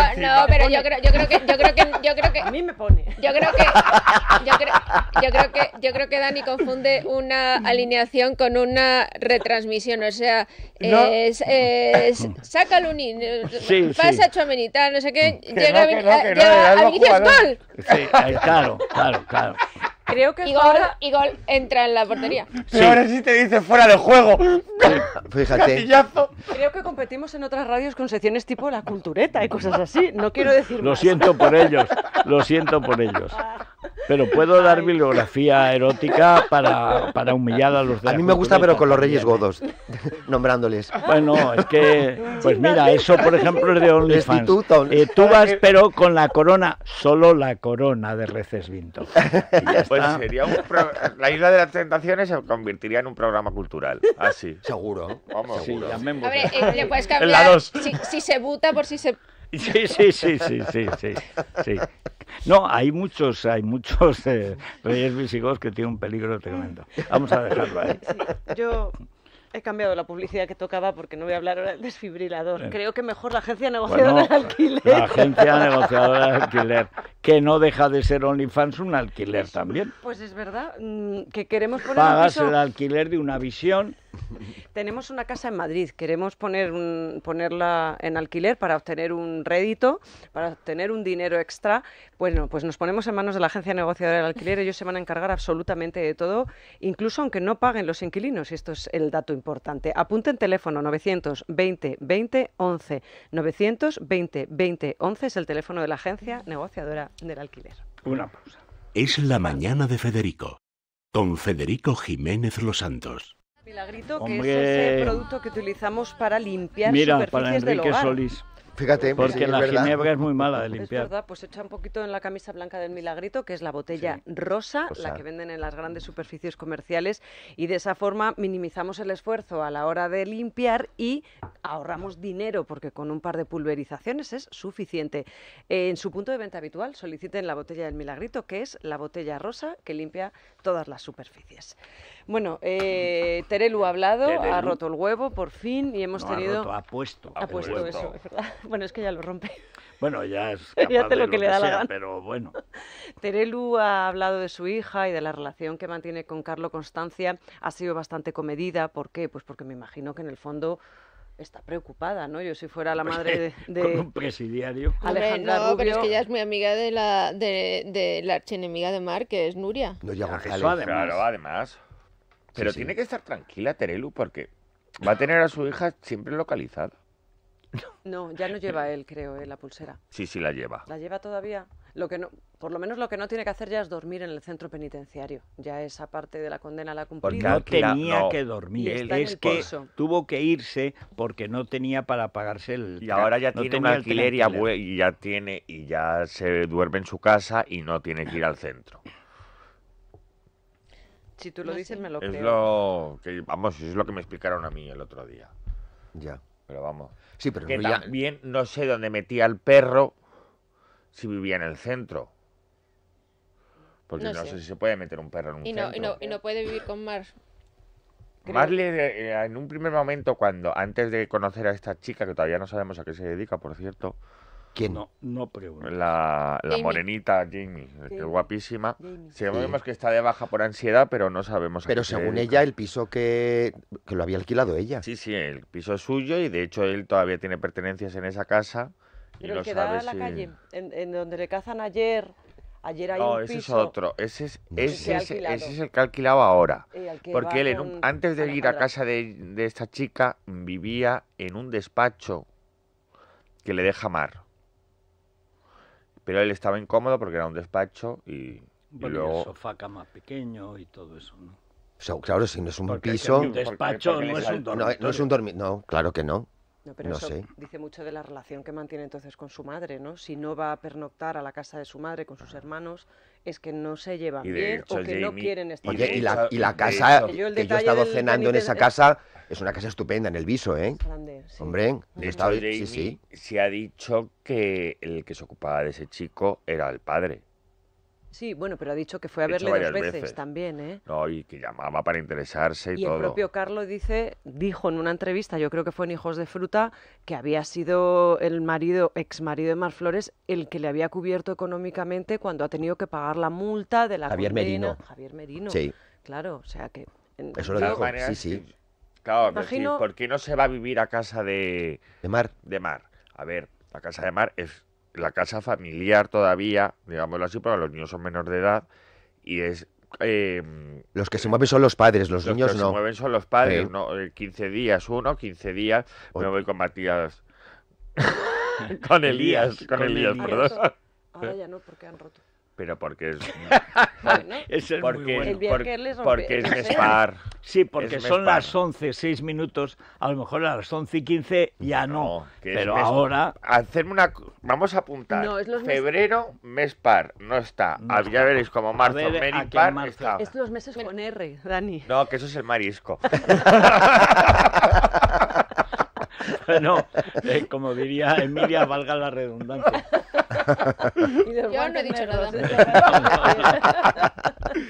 No, pero yo creo, yo creo que, yo creo que, yo creo que... A mí me pone. Yo creo que, yo creo, que, yo creo que Dani confunde una alineación con una retransmisión, o sea, es, saca Lunin, sí, pasa sí. Chomenita, no sé qué, llega, a, Sí, claro, claro, claro. Creo que entra en la portería. Sí. ahora sí te dice fuera de juego. Fíjate. Creo que competimos en otras radios con secciones tipo la cultureta y cosas así. No quiero decir Lo siento por ellos, lo siento por ellos. Pero puedo dar bibliografía erótica para, para humillar a los de A mí me gusta, pero con los Reyes Godos, [laughs] nombrándoles. Bueno, es que, pues mira, eso por ejemplo es de OnlyFans. Eh, tú vas, pero con la corona, solo la corona de Reces Vinto. [laughs] Pues ah. La Isla de las Tentaciones se convertiría en un programa cultural. Así. [laughs] Seguro. Vamos, seguro. a ver, eh, ¿eh? le puedes cambiar. Si, se buta por si se [laughs] Sí, sí, sí, sí, sí, sí, No, hay muchos, hay muchos eh, reyes visigodos que tienen un peligro tremendo. Vamos a dejarlo ahí. yo he cambiado la publicidad que tocaba porque no voy a hablar ahora del desfibrilador. Creo que mejor la agencia negociadora de alquiler. La agencia negociadora de alquiler que no deja de ser OnlyFans un alquiler pues, también. Pues es verdad, mm, que queremos poner Pagas el alquiler de una visión. [laughs] Tenemos una casa en Madrid, queremos poner ponerla en alquiler para obtener un rédito, para obtener un dinero extra. Bueno, pues nos ponemos en manos de la agencia negociadora del alquiler, ellos se van a encargar absolutamente de todo, incluso aunque no paguen los inquilinos, y esto es el dato importante. Apunten teléfono 920 20 11, 920 20 11 es el teléfono de la agencia negociadora del alquiler. Una pausa. Es la mañana de Federico, con Federico Jiménez Los Santos. Milagrito, que Hombre. es ese producto que utilizamos para limpiar Mira, superficies para Enrique del hogar. Solís. Fíjate, porque la ginebra es muy mala de limpiar. Es verdad, pues echa un poquito en la camisa blanca del milagrito, que es la botella rosa, la que venden en las grandes superficies comerciales, y de esa forma minimizamos el esfuerzo a la hora de limpiar y ahorramos dinero, porque con un par de pulverizaciones es suficiente. En su punto de venta habitual soliciten la botella del milagrito, que es la botella rosa que limpia todas las superficies. Bueno, eh, [laughs] Terelu ha hablado, ha roto el huevo por fin y hemos tenido... Ha puesto. Ha puesto, ¿verdad? [laughs] Bueno, es que ya lo rompe. Bueno, ya es [laughs] capaz ya lo, que, le da la gana. pero bueno. [laughs] Terelu ha hablado de su hija y de la relación que mantiene con Carlo Constancia. Ha sido bastante comedida. ¿Por qué? Pues porque me imagino que en el fondo está preocupada, ¿no? Yo si fuera la madre de... un presidiario. pero es que ella es muy amiga de la, de, de la archienemiga de Mar, que es Nuria. No, ya Eso además. Claro, además. Pero tiene que estar tranquila Terelu porque va a tener a su hija siempre localizada. No, ya no lleva él, creo, eh, la pulsera. Sí, sí, la lleva. ¿La lleva todavía? Lo que no, por lo menos lo que no tiene que hacer ya es dormir en el centro penitenciario. Ya esa parte de la condena la ha no tenía que dormir. es que tuvo que irse porque no tenía para pagarse el. Y ahora ya tiene un alquiler, y ya tiene y ya se duerme en su casa y no tiene que ir al centro. Si tú lo dices me lo es Lo que, vamos, es lo que me explicaron a mí el otro día. Ya. Pero vamos. Sí, pero también no sé dónde metía el perro si vivía en el centro. Porque no, sé. si se puede meter un perro en un centro. Y no, puede vivir con Mar. Mar eh, en un primer momento, cuando antes de conocer a esta chica, que todavía no sabemos a qué se dedica, por cierto, no, no pregunto. La, morenita Jamie, que es guapísima. Sabemos que está de baja por ansiedad, pero no sabemos. Pero según ella, el piso que, lo había alquilado ella. Sí, sí, el piso es suyo y de hecho él todavía tiene pertenencias en esa casa. y el la calle, en, donde le cazan ayer. Ayer hay no, un ese piso. es otro. Ese es, ese, es el que alquilaba ahora. Porque él, antes de ir a casa de, de esta chica, vivía en un despacho que le deja mar. Pero él estaba incómodo porque era un despacho y, y luego... El sofá cama pequeño y todo eso, ¿no? O sea, claro, si no es un porque piso... Un despacho eh, no, es un dormitorio. No, es un dormitorio, no, claro que no. No, pero eso dice mucho de la relación que mantiene entonces con su madre, ¿no? Si no va a pernoctar a la casa de su madre con sus hermanos, es que no se lleva bien o que no quieren estar bien. y la, y la casa, que yo, he estado cenando en esa casa, es una casa estupenda en el viso, ¿eh? Grande, sí. Hombre, sí, sí. se ha dicho que el que se ocupaba de ese chico era el padre. Sí, bueno, pero ha dicho que fue a verle dos veces, también, ¿eh? No, y que llamaba para interesarse y, todo. Y el propio Carlos dice, dijo en una entrevista, yo creo que fue en Hijos de Fruta, que había sido el marido, ex marido de Mar Flores, el que le había cubierto económicamente cuando ha tenido que pagar la multa de la Javier Merino. Javier Merino. Sí. Claro, o sea que... Eso lo dijo, sí, sí. Claro, Imagino... ¿por qué no se va a vivir a casa de... De Mar. De Mar. A ver, la casa de Mar es la casa familiar todavía, digámoslo así, pero los niños son menores de edad y es... Em, los que se mueven son los padres, los, niños no. Los que se mueven son los padres, 15 eh, días uno, 15 días, me voy con Matías. [laughs] con Elías, con, Elías, Elías, perdón. Ahora ya no, porque han roto pero porque es. [laughs] bueno, [laughs] es porque, porque, Sí, porque son las 11, 6 minutos, a lo mejor a las 11 y 15 ya no. pero ahora. Hacerme una. Vamos a apuntar. Febrero, mes par, no está. Ah, ya veréis como marzo, ver, par, está. los meses con R, Dani. No, que eso es el marisco. [laughs] [laughs] no eh, como diría Emilia, valga la redundancia. Yo no he dicho nada. Eh,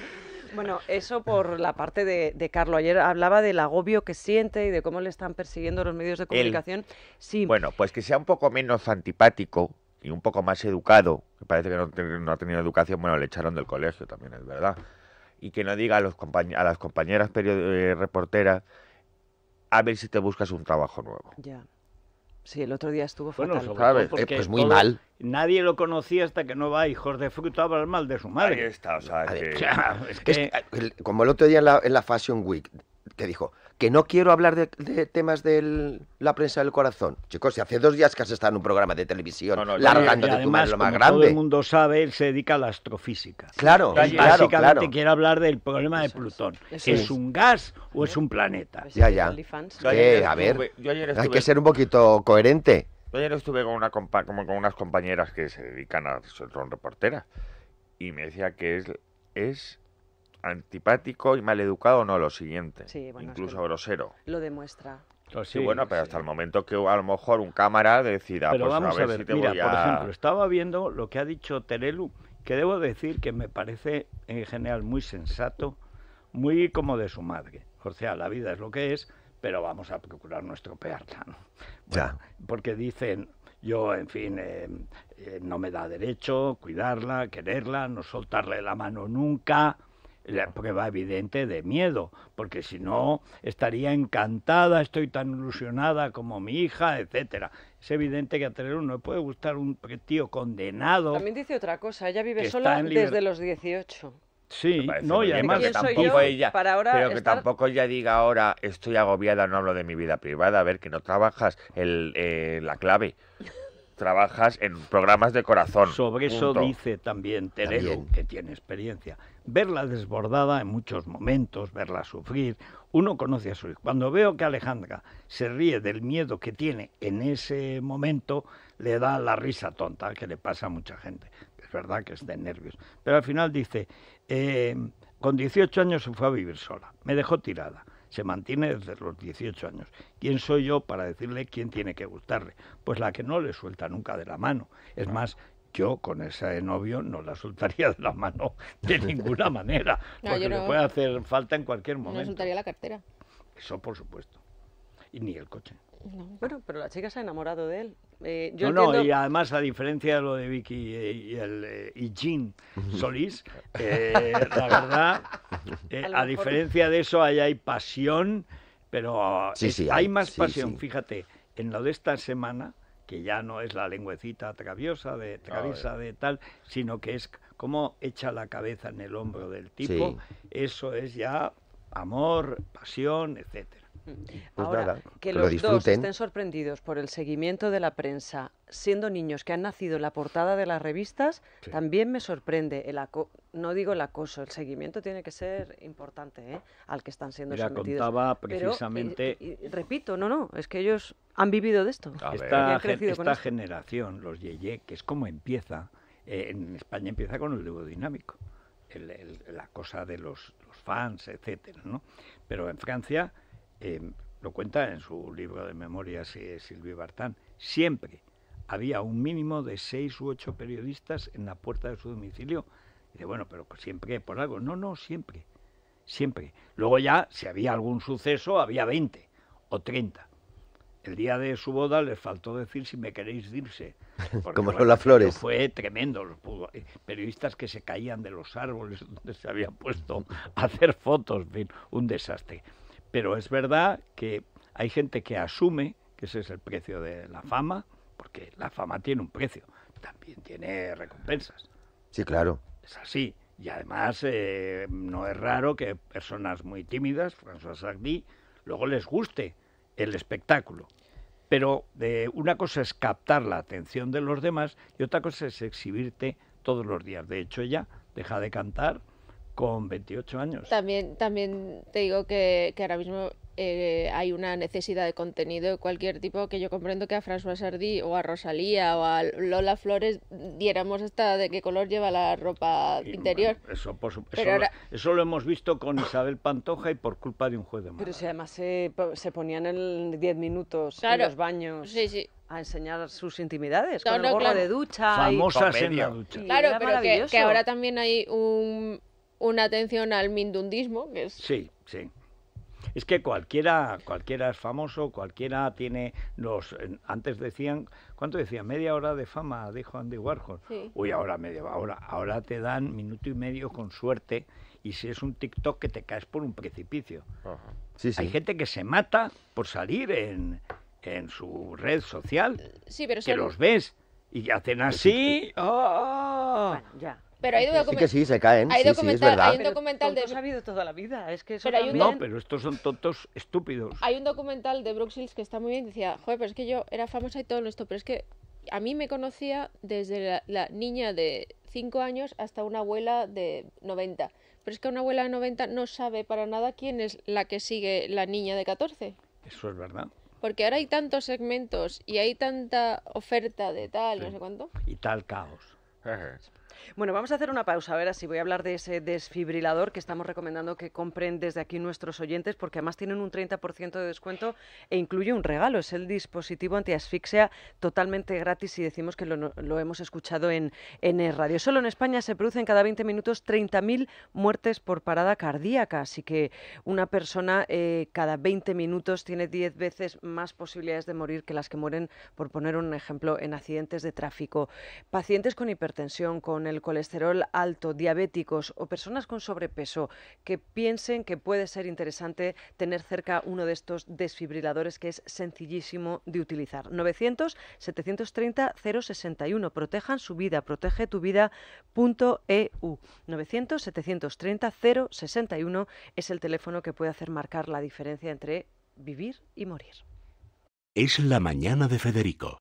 bueno, eso por la parte de, Carlos. Ayer hablaba del agobio que siente y de cómo le están persiguiendo los medios de comunicación. Sí. Bueno, pues que sea un poco menos antipático y un poco más educado, que parece que no, ha tenido educación, bueno, le echaron del colegio también, es verdad. Y que no diga a, los a las compañeras eh, reporteras a ver si te buscas un trabajo nuevo. Ya. Sí, el otro día estuvo fatal. Bueno, ¿sabes? Eh, pues muy mal. Nadie lo conocía hasta que no va hijos de fruta el mal de su madre. Ahí está, o sea, que... [laughs] como el otro día en la, en la Fashion Week, que dijo, que no quiero hablar de, temas de la prensa del corazón. Chicos, si hace dos días que has estado en un programa de televisión largando de tu mano lo más grande. Todo el mundo sabe, él se dedica a la astrofísica. Claro, y básicamente quiere hablar del problema de Plutón. es. un gas o es un planeta? Pues ya, ya. a ver, hay que ser un poquito coherente. Yo ayer estuve con, una con unas compañeras que se dedican a, ser reporteras, y me decía que es antipático y maleducado no, lo siguiente. incluso grosero. Lo demuestra. sí, bueno, pero hasta el momento que a lo mejor un cámara decida, pero pues vamos a ver, mira, por ejemplo, estaba viendo lo que ha dicho Terelu, que debo decir que me parece en general muy sensato, muy como de su madre. O sea, la vida es lo que es, pero vamos a procurar no estropearla. ya. Porque dicen, yo, en fin, eh, eh, no me da derecho cuidarla, quererla, no soltarle la mano nunca la prueba evidente de miedo, porque si no estaría encantada, estoy tan ilusionada como mi hija, etcétera. Es evidente que a tener no le puede gustar un tío condenado. También dice otra cosa, ella vive sola desde los 18. Sí, no, y además que tampoco ella, ahora pero que tampoco ella diga ahora estoy agobiada, no hablo de mi vida privada, a ver que no trabajas el, eh, la clave trabajas en programas de corazón. Sobre eso dice también Teresa, que tiene experiencia. Verla desbordada en muchos momentos, verla sufrir, uno conoce a su hijo. Cuando veo que Alejandra se ríe del miedo que tiene en ese momento, le da la risa tonta que le pasa a mucha gente. Es verdad que es de nervios. Pero al final dice, eh, con 18 años se fue a vivir sola, me dejó tirada se mantiene desde los 18 años. ¿Quién soy yo para decirle quién tiene que gustarle? Pues la que no le suelta nunca de la mano. Es ah. más, yo con ese novio no la soltaría de la mano [laughs] de ninguna manera, [laughs] porque le puede hacer falta en cualquier momento. No soltaría la cartera. Eso por supuesto. Y ni el coche. No. Bueno, pero la chica se ha enamorado de él. Eh, yo no, no, y además, a diferencia de lo de Vicky y, el, eh, y Jean Solís, eh, la verdad, [laughs] a, diferencia de eso, allá hay pasión, pero sí, hay, más pasión, fíjate, en lo de esta semana, que ya no es la lengüecita traviosa de, traviesa de tal, sino que es como echa la cabeza en el hombro del tipo, eso es ya amor, pasión, etcétera. Pues Ahora, que, los dos estén sorprendidos por el seguimiento de la prensa, siendo niños que han nacido en la portada de las revistas, también me sorprende. El aco no digo el acoso, el seguimiento tiene que ser importante ¿eh? al que están siendo Mira, sometidos. contaba precisamente... Eh, repito, no, no, es que ellos han vivido de esto. esta, generación, los Yeye, que es como empieza, eh, en España empieza con el leudodinámico, dinámico, la cosa de los, los fans, etcétera, ¿no? Pero en Francia Em, lo cuenta en su libro de memorias Silvio Bartán, siempre había un mínimo de seis u ocho periodistas en la puerta de su domicilio. Y dice, bueno, pero siempre por algo. No, no, siempre, siempre. Luego ya, si había algún suceso, había veinte o treinta El día de su boda les faltó decir si me queréis irse. [laughs] Como las flores. Fue tremendo. Los eh, periodistas que se caían de los árboles [laughs] donde se habían puesto a hacer fotos. En un desastre. Pero es verdad que hay gente que asume que ese es el precio de la fama, porque la fama tiene un precio, también tiene recompensas. Sí, claro. Es así. Y además eh, no es raro que personas muy tímidas, François Sardy, luego les guste el espectáculo. Pero eh, una cosa es captar la atención de los demás y otra cosa es exhibirte todos los días. De hecho, ella deja de cantar con 28 años. También, también te digo que, ahora mismo eh, hay una necesidad de contenido de cualquier tipo que yo comprendo que a François Sardi o a Rosalía o a Lola Flores diéramos hasta de qué color lleva la ropa interior. eso, por eso, lo, hemos visto con Isabel Pantoja y por culpa de un juez de Pero si además se, ponían en 10 minutos en los baños. a enseñar sus intimidades con el gorro de ducha Famosa y... claro pero que, ahora también hay un atención al mindundismo, que es... Sí, sí. Es que cualquiera, cualquiera es famoso, cualquiera tiene los. Antes decían, ¿cuánto decían? Media hora de fama, dijo Andy Warhol. Uy, ahora media, ahora, ahora te dan minuto y medio con suerte y si es un TikTok que te caes por un precipicio. Hay gente que se mata por salir en, su red social. Sí, pero que los ves y hacen así. ¡ah! Bueno, ya. Pero hay documental. Sí que sí, se caen. Hay, es hay un documental toda la vida. Es que No, pero estos son tontos estúpidos. Hay un documental de Brooks Hills que está muy bien. Decía, joder, pero es que yo era famosa y todo esto, pero es que a mí me conocía desde la, niña de 5 años hasta una abuela de 90. Pero es que una abuela de 90 no sabe para nada quién es la que sigue la niña de 14. Eso es verdad. Porque ahora hay tantos segmentos y hay tanta oferta de tal, no sé cuánto. Y tal caos. Bueno, vamos a hacer una pausa. A ver, voy a hablar de ese desfibrilador que estamos recomendando que compren desde aquí nuestros oyentes, porque además tienen un 30% de descuento e incluye un regalo. Es el dispositivo antiasfixia totalmente gratis y decimos que lo, hemos escuchado en, el e radio. Solo en España se producen cada 20 minutos 30.000 muertes por parada cardíaca, así que una persona eh, cada 20 minutos tiene 10 veces más posibilidades de morir que las que mueren, por poner un ejemplo, en accidentes de tráfico. Pacientes con hipertensión, con el colesterol alto, diabéticos o personas con sobrepeso que piensen que puede ser interesante tener cerca uno de estos desfibriladores que es sencillísimo de utilizar. 900 730 061. Protejan su vida, protege tu vida.eu. 900 730 061 es el teléfono que puede hacer marcar la diferencia entre vivir y morir. Es la mañana de Federico,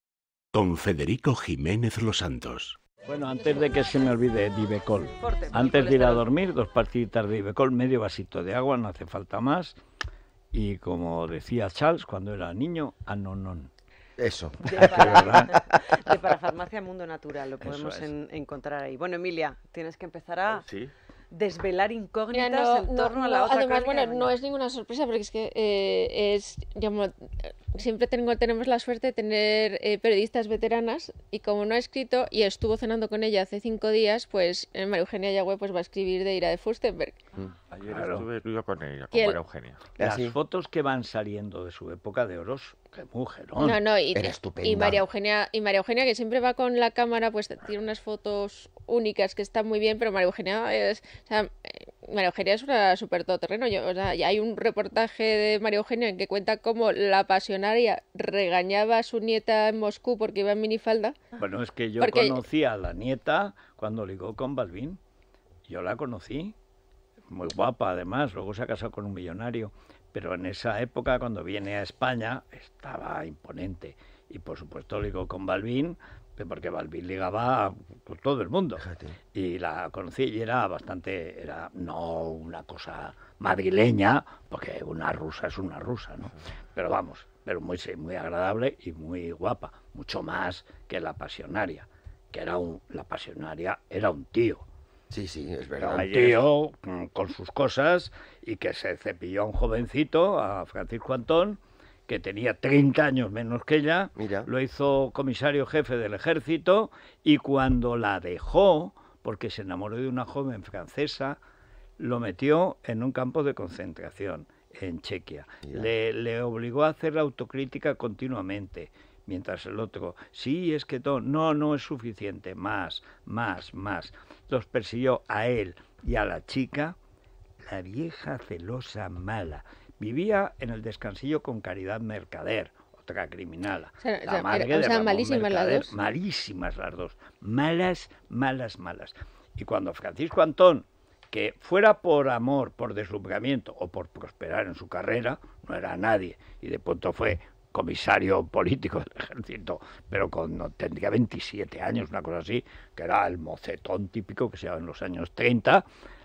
con Federico Jiménez Los Santos. Bueno, antes de que se me olvide, Divecol. Pues, antes de ir a dormir, dos partiditas de Divecol, medio vasito de agua, no hace falta más. Y como decía Charles cuando era niño, anonon. Eso. [laughs] De, para, farmacia Mundo Natural, lo podemos encontrar ahí. Bueno, Emilia, tienes que empezar a... desvelar incógnitas en torno a la otra Además, bueno, no es ninguna sorpresa, porque es que eh, es, siempre tengo, tenemos la suerte de tener eh, periodistas veteranas y como no ha escrito y estuvo cenando con ella hace cinco días, pues eh, María Eugenia Yagüe pues va a escribir de Ira de Fustenberg. Mm. Ayer estuve estuve con ella, con María Eugenia. Ah, Las fotos que van saliendo de su época de oros, qué mujer, ¿no? No, no, y, y, María Eugenia, y María Eugenia que siempre va con la cámara, pues tiene unas fotos únicas que están muy bien, pero María Eugenia es, o María Eugenia es una super todoterreno. Yo, hay un reportaje de María Eugenia en que cuenta cómo la pasionaria regañaba a su nieta en Moscú porque iba en minifalda. Ah. Bueno, es que yo conocí a la nieta cuando ligó con Balvin. Yo la conocí, muy guapa además, luego se ha casado con un millonario. Pero en esa época, cuando viene a España, estaba imponente. Y por supuesto ligó con Balvin, porque Balvin ligaba con todo el mundo. Y la conocí y era bastante, era no una cosa madrileña, porque una rusa es una rusa, ¿no? Pero vamos, pero muy, muy agradable y muy guapa, mucho más que la pasionaria, que era un, la pasionaria era un tío. Sí, sí, es verdad. un tío con sus cosas y que se cepilló a un jovencito, a Francisco Antón, que tenía 30 años menos que ella, lo hizo comisario jefe del ejército y cuando la dejó, porque se enamoró de una joven francesa, lo metió en un campo de concentración en Chequia. Le, obligó a hacer autocrítica continuamente, mientras el otro, sí, es que todo, no, no es suficiente, más, más, más. Los persiguió a él y a la chica, la vieja celosa mala Vivía en el descansillo con Caridad Mercader, otra criminal. O sea, malísimas las dos. Malísimas las dos. Malas, malas, malas. Y cuando Francisco Antón, que fuera por amor, por deslumbramiento o por prosperar en su carrera, no era nadie, y de pronto fue comisario político del ejército, pero con, tendría 27 años, una cosa así, que era el mocetón típico que se daba en los años 30,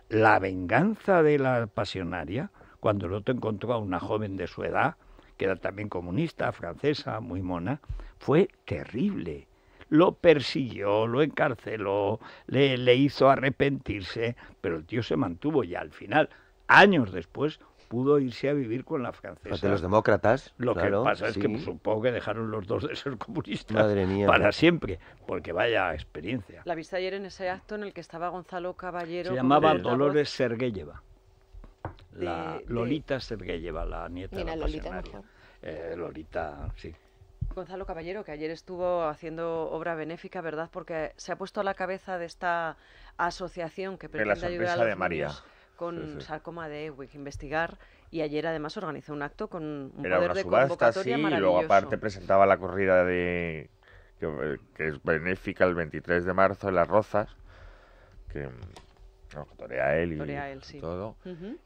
la venganza de la pasionaria cuando el otro encontró a una joven de su edad, que era también comunista, francesa, muy mona, fue terrible. Lo persiguió, lo encarceló, le, hizo arrepentirse, pero el tío se mantuvo Y al final. Años después pudo irse a vivir con la francesa. ¿De los demócratas. Lo que pasa es que supongo que dejaron los dos de ser comunistas para siempre, porque vaya experiencia. La viste ayer en ese acto en el que estaba Gonzalo Caballero. Se llamaba Dolores serguelleva la Lolita de... Sergeyeva, la nieta la Lolita, Lolita, sí. Gonzalo Caballero, que ayer estuvo haciendo obra benéfica, ¿verdad? Porque se ha puesto a la cabeza de esta asociación que pretende ayudar a los de María. con sarcoma de Ewig, investigar y ayer además organizó un acto con un Era poder una de y luego aparte presentaba la corrida de que, eh, que es benéfica el 23 de marzo en Las Rozas, que torea él y todo.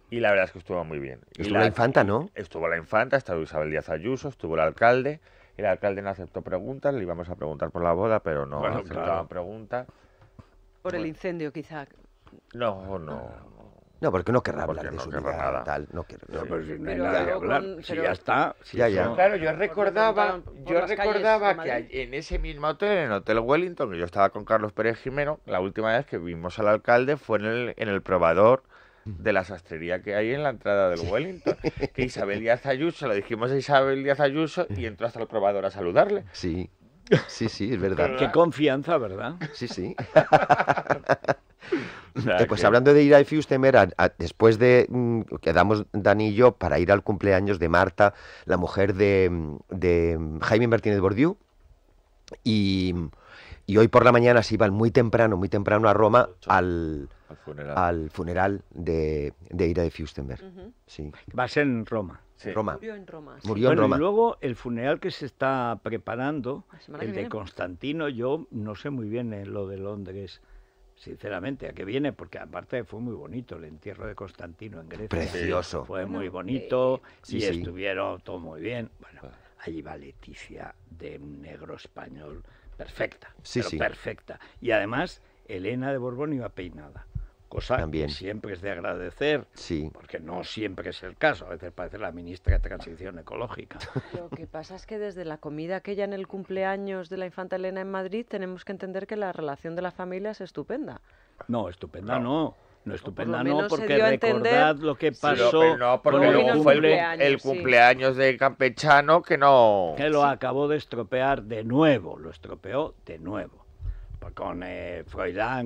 Y la verdad es que estuvo muy bien. Estuvo la, infanta, ¿no? Estuvo la infanta, estuvo Isabel Díaz Ayuso, estuvo el alcalde. El alcalde no aceptó preguntas, le íbamos a preguntar por la boda, pero no aceptaba aceptaban preguntas. Por el incendio, quizá. No, no. No, porque no querrá hablar no de su vida nada. tal. No quiere pero si ya está. ya, ya. Claro, yo recordaba, yo recordaba que en ese mismo hotel, en el Hotel Wellington, yo estaba con Carlos Pérez Jimeno, la última vez que vimos al alcalde fue en el, en el probador de la sastrería que hay en la entrada del Wellington. Que [laughs] Isabel Díaz Ayuso, lo dijimos a Isabel Díaz Ayuso y entró hasta el probador a saludarle. Sí, [laughs] sí, sí, es verdad. Qué confianza, ¿verdad? Sí, sí. [laughs] [laughs] Eh, pues hablando de ir a Fustemer, después de mm, quedamos Dani y yo para ir al cumpleaños de Marta, la mujer de, mm, mm, Jaime Martínez Bordiú, y, hoy por la mañana se iban muy temprano, muy temprano a Roma al, al, funeral. de, Ira de Fustenberg. sí. Va a ser en Roma. Murió en Roma. Murió en Roma. Y luego el funeral que se está preparando, el de Constantino, yo no sé muy bien eh, lo de Londres sinceramente, a qué viene, porque aparte fue muy bonito el entierro de Constantino en Grecia. Precioso. Fue muy bonito eh, y estuvieron todo muy bien. Bueno, allí ah. va Leticia de un negro español perfecta, sí, pero perfecta. Y además, Elena de Borbón iba peinada cosa También. que siempre es de agradecer, porque no siempre es el caso, a veces parece la ministra de Transición Ecológica. [laughs] Lo que pasa es que desde la comida aquella en el cumpleaños de la infanta Elena en Madrid tenemos que entender que la relación de la familia es estupenda. No, estupenda no. no. estupenda, no, porque recordad lo que pasó. Pero, no, porque fue el, cumpleaños, de Campechano que no. Que lo acabó de estropear de nuevo, lo estropeó de nuevo con eh,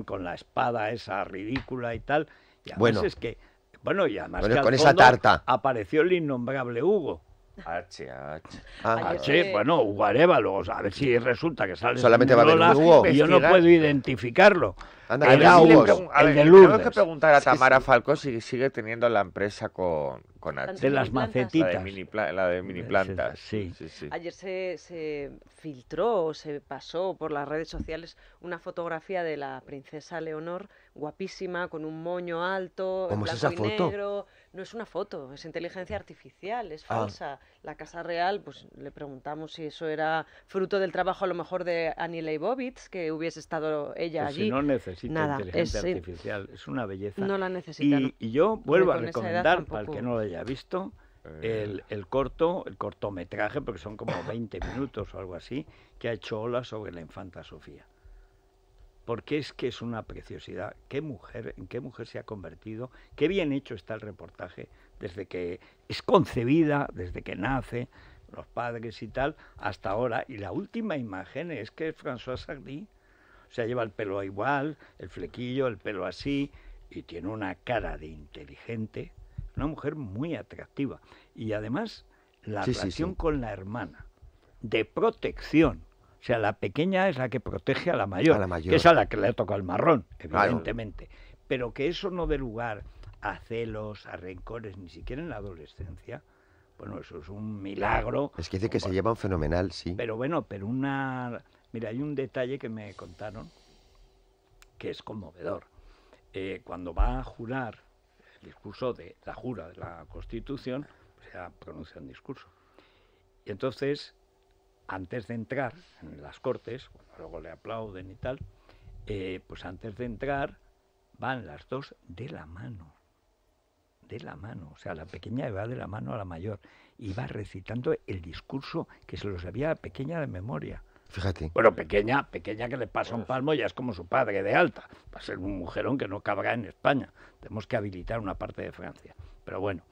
con la espada esa ridícula y tal. Y a bueno. que, bueno, y además con esa tarta. apareció el innombrable Hugo. H, H. Ah. H, bueno, guarévalos, a ver si resulta que sale Solamente va Y yo no puedo identificarlo. Anda, Tengo que preguntar a Tamara Falcó si sigue teniendo la empresa con, H. De las macetitas. La de mini, plantas. Sí. Ayer se, se filtró, se pasó por las redes sociales una fotografía de la princesa Leonor, guapísima, con un moño alto, ¿Cómo es esa foto? no es una foto, es inteligencia artificial, es ah. falsa. La Casa Real, pues le preguntamos si eso era fruto del trabajo a lo mejor de Annie Leibovitz, que hubiese estado ella pues allí. no necesita inteligencia artificial, es una belleza. No la Y, yo vuelvo a recomendar, para el que no lo haya visto, eh. el, corto, el cortometraje, porque son como 20 minutos o algo así, que ha hecho Ola sobre la infanta Sofía porque es que es una preciosidad. Qué mujer, en qué mujer se ha convertido, qué bien hecho está el reportaje, desde que es concebida, desde que nace, los padres y tal, hasta ahora. Y la última imagen es que François Sardy, o sea, lleva el pelo igual, el flequillo, el pelo así, y tiene una cara de inteligente, una mujer muy atractiva. Y además, la relación con la hermana, de protección, o sea, la pequeña es la que protege a la mayor, que es a la que le toca el marrón, evidentemente. Pero que eso no dé lugar a celos, a rencores, ni siquiera en la adolescencia. Bueno, eso es un milagro. Es que dice que se lleva un fenomenal, sí. Pero bueno, pero una... Mira, hay un detalle que me contaron que es conmovedor. Eh, cuando va a jurar el discurso de la jura de la Constitución, pues ya pronuncia un discurso. Y entonces antes de entrar en las cortes, luego le aplauden y tal, eh, pues antes de entrar van las dos de la mano, de la mano, o sea, la pequeña va de la mano a la mayor y va recitando el discurso que se lo había pequeña de memoria. Fíjate. Bueno, pequeña, pequeña que le pasa un palmo ya es como su padre de alta. Va a ser un mujerón que no cabrá en España. Tenemos que habilitar una parte de Francia. Pero bueno,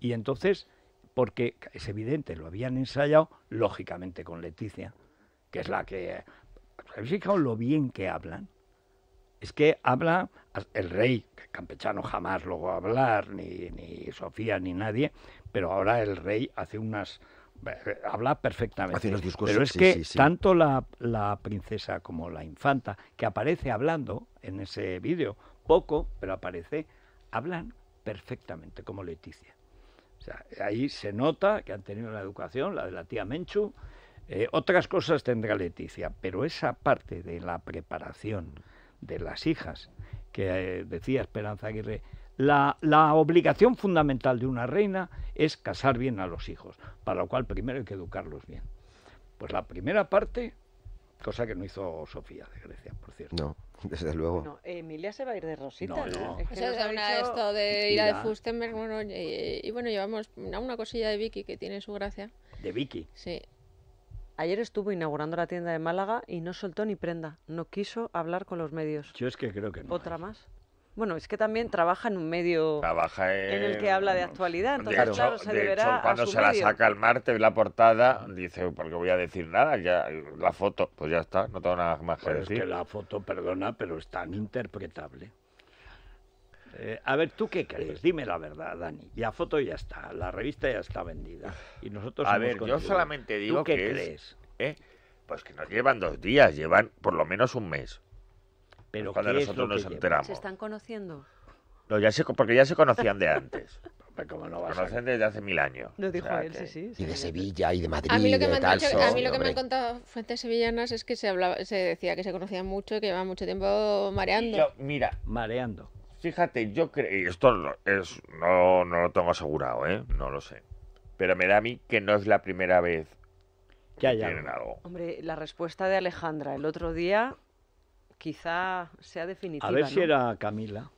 y entonces porque es evidente, lo habían ensayado, lógicamente con Leticia, que es la que... ¿Habéis fijado lo bien que hablan? Es que habla el rey, campechano jamás lo va a hablar, ni, Sofía, ni nadie, pero ahora el rey hace unas... Eh, eh, habla perfectamente. Hace unos discursos, pero es que tanto la, la princesa como la infanta, que aparece hablando en ese vídeo, poco, pero aparece, hablan perfectamente como Leticia ahí se nota que han tenido la educación, la de la tía Menchu. Eh, otras cosas tendrá Leticia, pero esa parte de la preparación de las hijas, que eh, decía Esperanza Aguirre, la, la, obligación fundamental de una reina es casar bien a los hijos, para lo cual primero hay que educarlos bien. Pues la primera parte, cosa que no hizo Sofía de Grecia, por cierto. No. [laughs] desde luego. Emilia se va a ir de Rosita, ¿no? Es que esto de ir a Fustenberg, y, bueno, llevamos una cosilla de Vicky que tiene su gracia. ¿De Vicky? Sí. Ayer estuvo inaugurando la tienda de Málaga y no soltó ni prenda. No quiso hablar con los medios. Yo es que creo que no. ¿Otra más? Bueno, es que también trabaja en un medio en, el que habla de actualidad. Entonces, claro, se de cuando se la saca el martes la portada, dice, porque voy a decir nada? Ya, la foto, pues ya está, no tengo nada más que decir. Es que la foto, perdona, pero es tan interpretable. Eh, a ver, ¿tú qué crees? Eh. Dime la verdad, Dani. La foto ya está, la revista ya está vendida. Y nosotros A ver, yo solamente digo ¿Tú qué crees? ¿eh? Pues que nos llevan dos días, llevan por lo menos un mes. Pero nosotros nos enteramos. ¿Se están conociendo? No, ya se, porque ya se conocían de antes. [laughs] conocen desde hace mil años. Lo dijo él, sí, sí. Y de Sevilla y de Madrid. A mí lo a mí lo que me han contado fuentes sevillanas es que se, se decía que se conocían mucho que llevaban mucho tiempo mareando. mira, mareando. Fíjate, yo creo. Esto es, no, lo tengo asegurado, ¿eh? No lo sé. Pero me da a mí que no es la primera vez que tienen Algo. Hombre, la respuesta de Alejandra el otro día quizá sea definitiva. A ver si era Camila.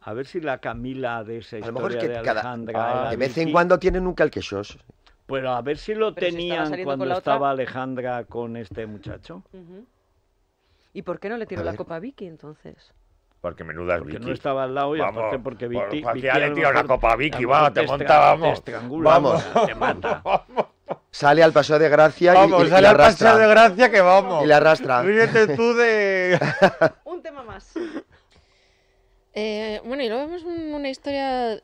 A ver si la Camila de esa historia a lo mejor que de Alejandra. Ah, de vez en cuando tienen un calquesos. Pero a ver si lo tenían cuando estaba Alejandra con este muchacho. ¿Y por qué no le tiró la copa a Vicky entonces? Porque menuda es Vicky. no estaba al lado y aparte porque Vicky. Porque Vicky le tiró la copa a Vicky, va, te montábamos. Te vamos. te mata. [laughs] Vamos sale al paseo de gracia y, y, al paseo de gracia que vamos. Y le arrastra. tú de... [laughs] un tema más. Eh, bueno, y luego vemos una historia.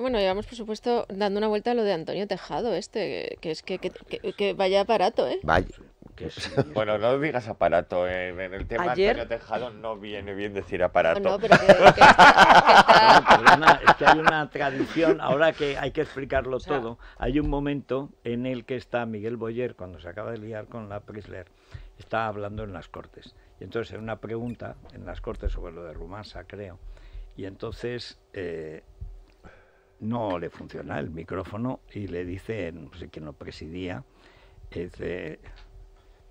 Bueno, llevamos, por supuesto, dando una vuelta a lo de Antonio Tejado, este, que, es que, que, que vaya aparato, ¿eh? Vaya. [laughs] Bueno, no digas aparato. Eh, en el tema ¿Ayer? Antonio Tejado no viene bien decir aparato. No, pero es hay una tradición, ahora que hay que explicarlo todo, hay un momento en el que está Miguel Boyer, cuando se acaba de liar con la Prisler, está hablando en las Cortes. Y entonces en una pregunta en las Cortes sobre lo de Rumasa, creo, y entonces... Eh, no le funciona el micrófono y le dice, no sé quién lo presidía, eh, dice,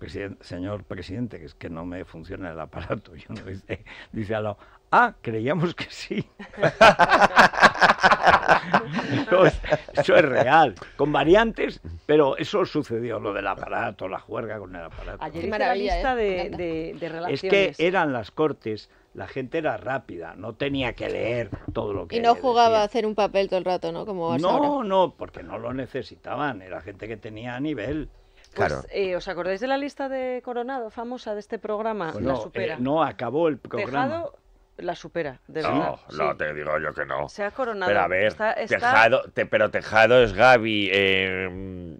señor presidente, que es que no me funciona el aparato. [laughs] dice, dice a lo, ah, creíamos que sí. [laughs] eso, es, real, con variantes, pero eso sucedió, lo del aparato, la juerga con el aparato. Ayer ¿eh? de, relaciones. Es que eran las cortes la gente era rápida, no tenía que leer todo lo que Y no jugaba a hacer un papel todo el rato, ¿no? Como no, no, porque no lo necesitaban, era gente que tenía nivel. Pues, eh, ¿Os acordáis de la lista de Coronado famosa de este programa? Pues no, la supera. Eh, no, acabó el programa. Tejado la supera, de no, verdad. No, te digo yo que no. Se ha coronado. Pero a ver, está, Tejado, pero Tejado es Gaby. Eh,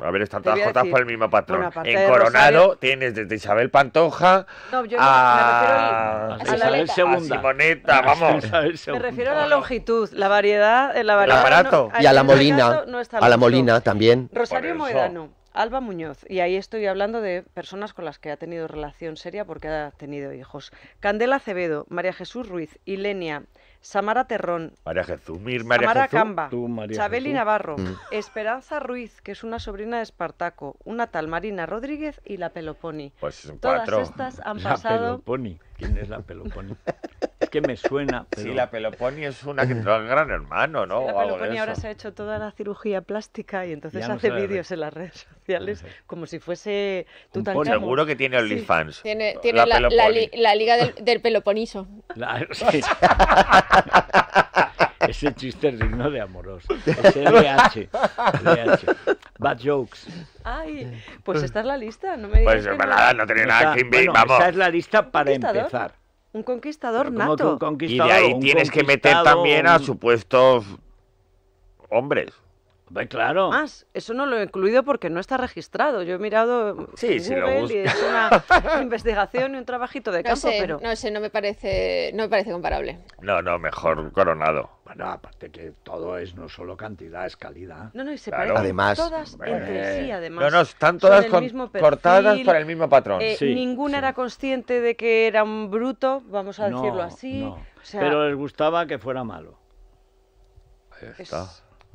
A ver, están todas jotas por el mismo patrón. en Coronado tienes desde Isabel Pantoja no, yo a... me refiero a, a, a Simoneta, vamos. me refiero a la longitud, la variedad, eh, la variedad. El aparato. y a la Molina. a la Molina también. Rosario Moedano. Alba Muñoz, y ahí estoy hablando de personas con las que ha tenido relación seria porque ha tenido hijos. Candela Acevedo, María Jesús Ruiz, Ilenia, Samara Terrón, María María Samara Camba, Chabeli Navarro, mm. Esperanza Ruiz, que es una sobrina de Espartaco, una tal Marina Rodríguez y la Peloponi. Pues Todas estas han pasado. Peloponi ¿Quién es la Peloponi? Es que me suena. Sí, la Peloponi es una que entró Gran Hermano, ¿no? la Peloponi ahora se ha hecho toda la cirugía plástica y entonces hace vídeos en las redes sociales como si fuese tú Tutankamón. Seguro que tiene OnlyFans. Tiene, la, la, liga del, Peloponiso. [laughs] Ese chiste digno de amoroso. Ese LH. Bad jokes. Ay, pues mm. esta es la lista. No me Pues nada, no tenía nada que inventar. vamos. esa es la lista para empezar. Un conquistador nato. Y de ahí tienes que meter también a supuestos hombres. claro. Más, eso no lo he incluido porque no está registrado. Yo he mirado Sí, si lo y una [laughs] investigación y un trabajito de pero no sé, no me parece, no me parece comparable. No, no, mejor coronado. Bueno, aparte que todo es no solo cantidad, es calidad. No, no, y se además, además. No, no, están todas cortadas para el mismo patrón. Eh, sí, ninguna era consciente de que era un bruto, vamos a decirlo así. Pero les gustaba que fuera malo.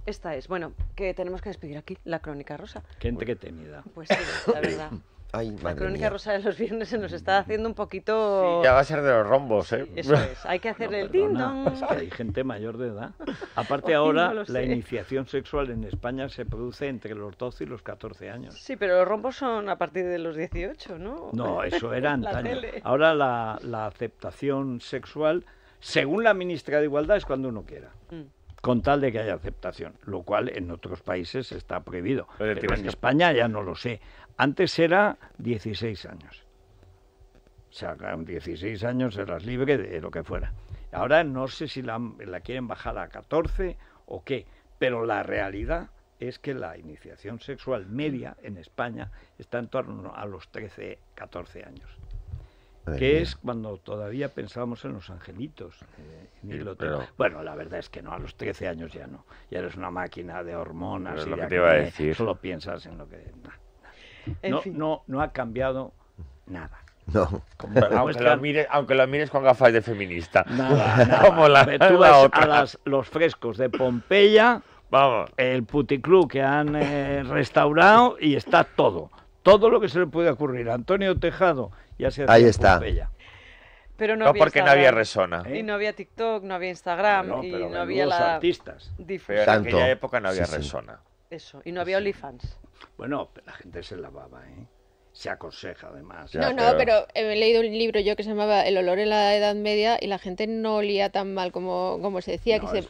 Esta es, bueno, que tenemos que despedir aquí la crónica rosa. Gente que temida. Pues sí, la verdad. [laughs] la crónica rosa de los viernes se nos está haciendo un poquito. ya va a ser de los rombos, ¿eh? Eso hay que hacer el tinto. hay gente mayor de edad. [laughs] Aparte, ahora la iniciación sexual en España se produce entre los 12 y los 14 años. Sí, pero los rombos son a partir de los 18, ¿no? No, [laughs] eso era antaño. ahora la, aceptación sexual, según la ministra de Igualdad, es cuando uno quiera. Mm. con tal de que haya aceptación, lo cual en otros países está prohibido. Pero, en España ya no lo sé. Antes era 16 años. O sea, con 16 años eras libre de lo que fuera. Ahora no sé si la, quieren bajar a 14 o qué, pero la realidad es que la iniciación sexual media mm. en España está en torno a los 13, 14 años. que es cuando todavía pensábamos en los angelitos. Eh, eh, eh, bueno, la verdad es que no, a los 13 años ya no. Ya eres una máquina de hormonas. y lo que te iba a decir. Solo piensas en lo que no, no, ha cambiado nada. No. Aunque, lo mires, con gafas de feminista. [laughs] Como la, a las, los frescos de Pompeya, Vamos. el puticlub que han eh, restaurado y está todo. Todo lo que se le puede ocurrir. Antonio Tejado ya se Ahí está. Pompeya. Pero no, porque no había resona. ¿Eh? Y no había TikTok, no había Instagram, y no había los artistas. en aquella época no había resona. Eso, y no había sí. Bueno, la gente se lavaba, ¿eh? Se aconseja además. no, no, pero... he leído un libro yo que se llamaba El olor en la Edad Media y la gente no olía tan mal como, como se decía. que se,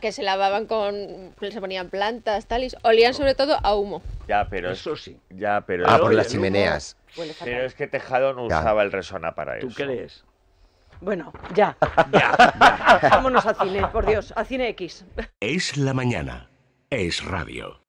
Que, se lavaban con. se ponían plantas, tal, y olían sobre todo a humo. Ya, pero. Eso sí. Ya, pero. Ah, por las chimeneas. Pero es que Tejado no usaba el resona para eso. ¿Tú crees? Bueno, ya. [laughs] ya. Vámonos al cine, por Dios, a Cine X. Es la mañana. Es radio.